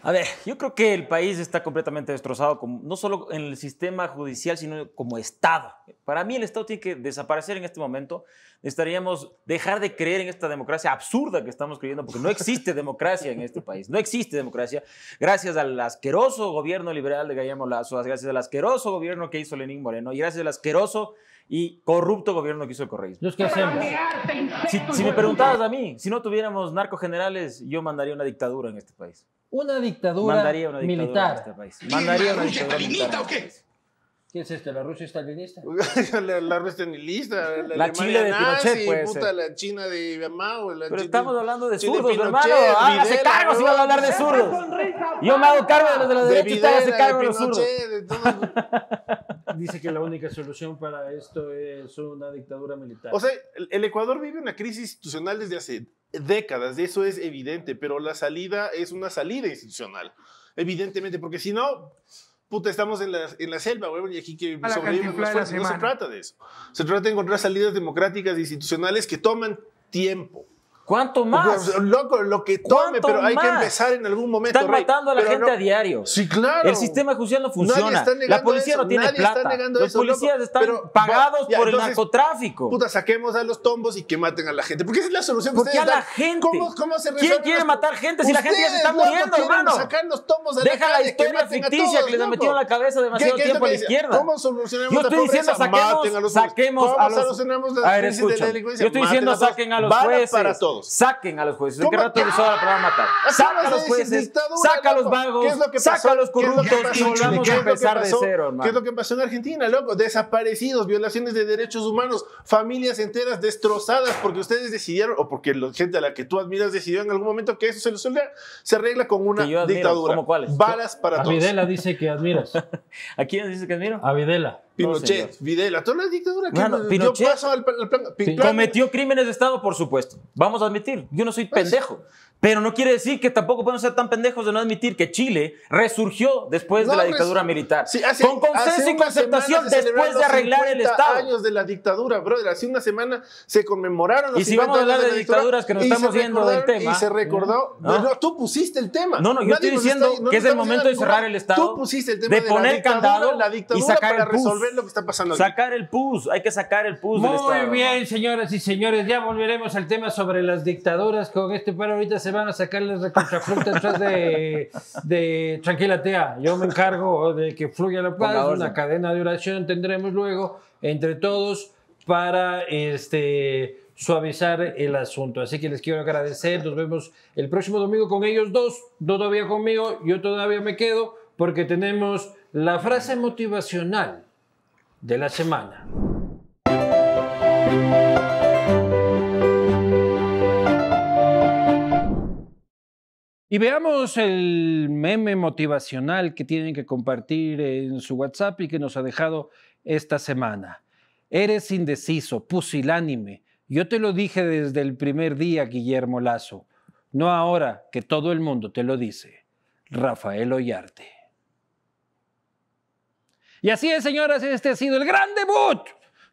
A ver, yo creo que el país está completamente destrozado, no solo en el sistema judicial, sino como Estado. Para mí el Estado tiene que desaparecer en este momento. Necesitaríamos dejar de creer en esta democracia absurda que estamos creyendo, porque no existe democracia en este país. No existe democracia. Gracias al asqueroso gobierno liberal de Guillermo Lazo, gracias al asqueroso gobierno que hizo Lenín Moreno y gracias al asqueroso y corrupto gobierno que hizo el correísmo. hacemos? Si, si me preguntabas a mí, si no tuviéramos narcogenerales, yo mandaría una dictadura en este país una dictadura, Mandaría una militar. Este país. Mandaría una dictadura militar. Este o qué? ¿Qué es esto? ¿La Rusia estalinista? la, la, Rusia estalinista. La, la, China de nazi, Pinochet, puede puta, La China de Mao. Pero estamos hablando de zurdos, hermano. Hágase cargo si van a hablar de zurdos. Yo me hago cargo de los de la derecha. y tal usted se cargo de los zurdos. dice que la única solución para esto es una dictadura militar. O sea, el Ecuador vive una crisis institucional desde hace décadas, eso es evidente, pero la salida es una salida institucional, evidentemente, porque si no, puta, estamos en la, en la selva, weón, y aquí que sobrevivimos. No se trata de eso. Se trata de encontrar salidas democráticas e institucionales que toman tiempo ¿Cuánto más? Loco, lo que tome, pero hay que empezar en algún momento. Están matando a la gente a diario. Sí, claro. El sistema judicial no funciona. La policía no tiene Nadie plata. los eso, policías están pagados por el narcotráfico. Puta, saquemos a los tombos y que maten a la gente. Porque esa es la solución. Porque a la gente. ¿Cómo, cómo se ¿Quién quiere matar gente si la gente ya se está muriendo, hermano? Sacar los tombos Deja la, historia ficticia que les ha metido en la cabeza demasiado tiempo a la izquierda. ¿Cómo solucionamos Yo estoy diciendo saquemos a los. ¿Cómo solucionamos la delincuencia? Yo estoy diciendo saquen a los jueces. Saquen a los jueces. qué rato usó la matar? Ah, saca a los jueces, saca a los vagos, saca a los corruptos y volvamos a empezar de cero, ¿Qué es lo que pasó en Argentina, loco? Desaparecidos, violaciones de derechos humanos, familias enteras destrozadas porque ustedes decidieron, o porque la gente a la que tú admiras decidió en algún momento que eso se, suelga, se arregla con una dictadura. ¿Cómo Balas para todos. Videla dice que admiras. ¿A quién dice que admiro? A Videla. Pinochet, Videla, toda la dictadura que yo al, plan, Cometió crímenes de Estado, por supuesto. Vamos a admitir. Yo no soy pues, pendejo. Pero no quiere decir que tampoco podemos ser tan pendejos de no admitir que Chile resurgió después de la dictadura militar. con consenso y aceptación después de arreglar el Estado. años de la dictadura, brother. Hace una semana se conmemoraron los Y si vamos a hablar de, dictaduras que nos estamos viendo del tema. Y se recordó. ¿no? tú pusiste el tema. No, no, yo estoy diciendo que es el momento de cerrar el Estado. de, poner la candado y sacar el pus. resolver lo que está pasando. Sacar el PUS. Hay que sacar el PUS Muy del Estado. Muy bien, señoras y señores. Ya volveremos al tema sobre las dictaduras con este paro. ahorita se van a sacarles la contraflujo detrás de, de Tranquila Tea. Yo me encargo de que fluya la paz. la una cadena de oración tendremos luego entre todos para este suavizar el asunto. Así que les quiero agradecer. Nos vemos el próximo domingo con ellos dos. No todavía conmigo, yo todavía me quedo porque tenemos la frase motivacional de la semana. Y veamos el meme motivacional que tienen que compartir en su WhatsApp y que nos ha dejado esta semana. Eres indeciso, pusilánime. Yo te lo dije desde el primer día, Guillermo Lazo. No ahora que todo el mundo te lo dice. Rafael Ollarte. Y así es, señoras, este ha sido el gran debut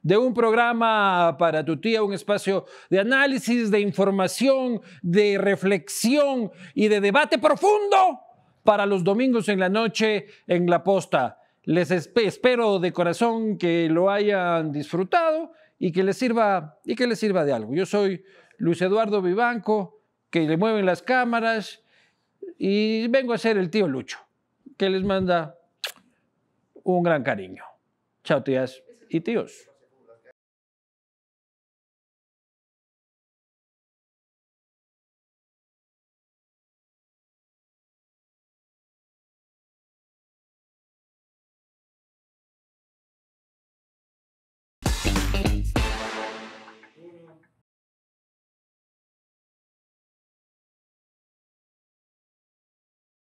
de un programa para tu tía, un espacio de análisis, de información, de reflexión y de debate profundo para los domingos en la noche en la posta. Les espero de corazón que lo hayan disfrutado y que les sirva y que les sirva de algo. Yo soy Luis Eduardo Vivanco, que le mueven las cámaras y vengo a ser el tío Lucho, que les manda un gran cariño. Chao tías y tíos.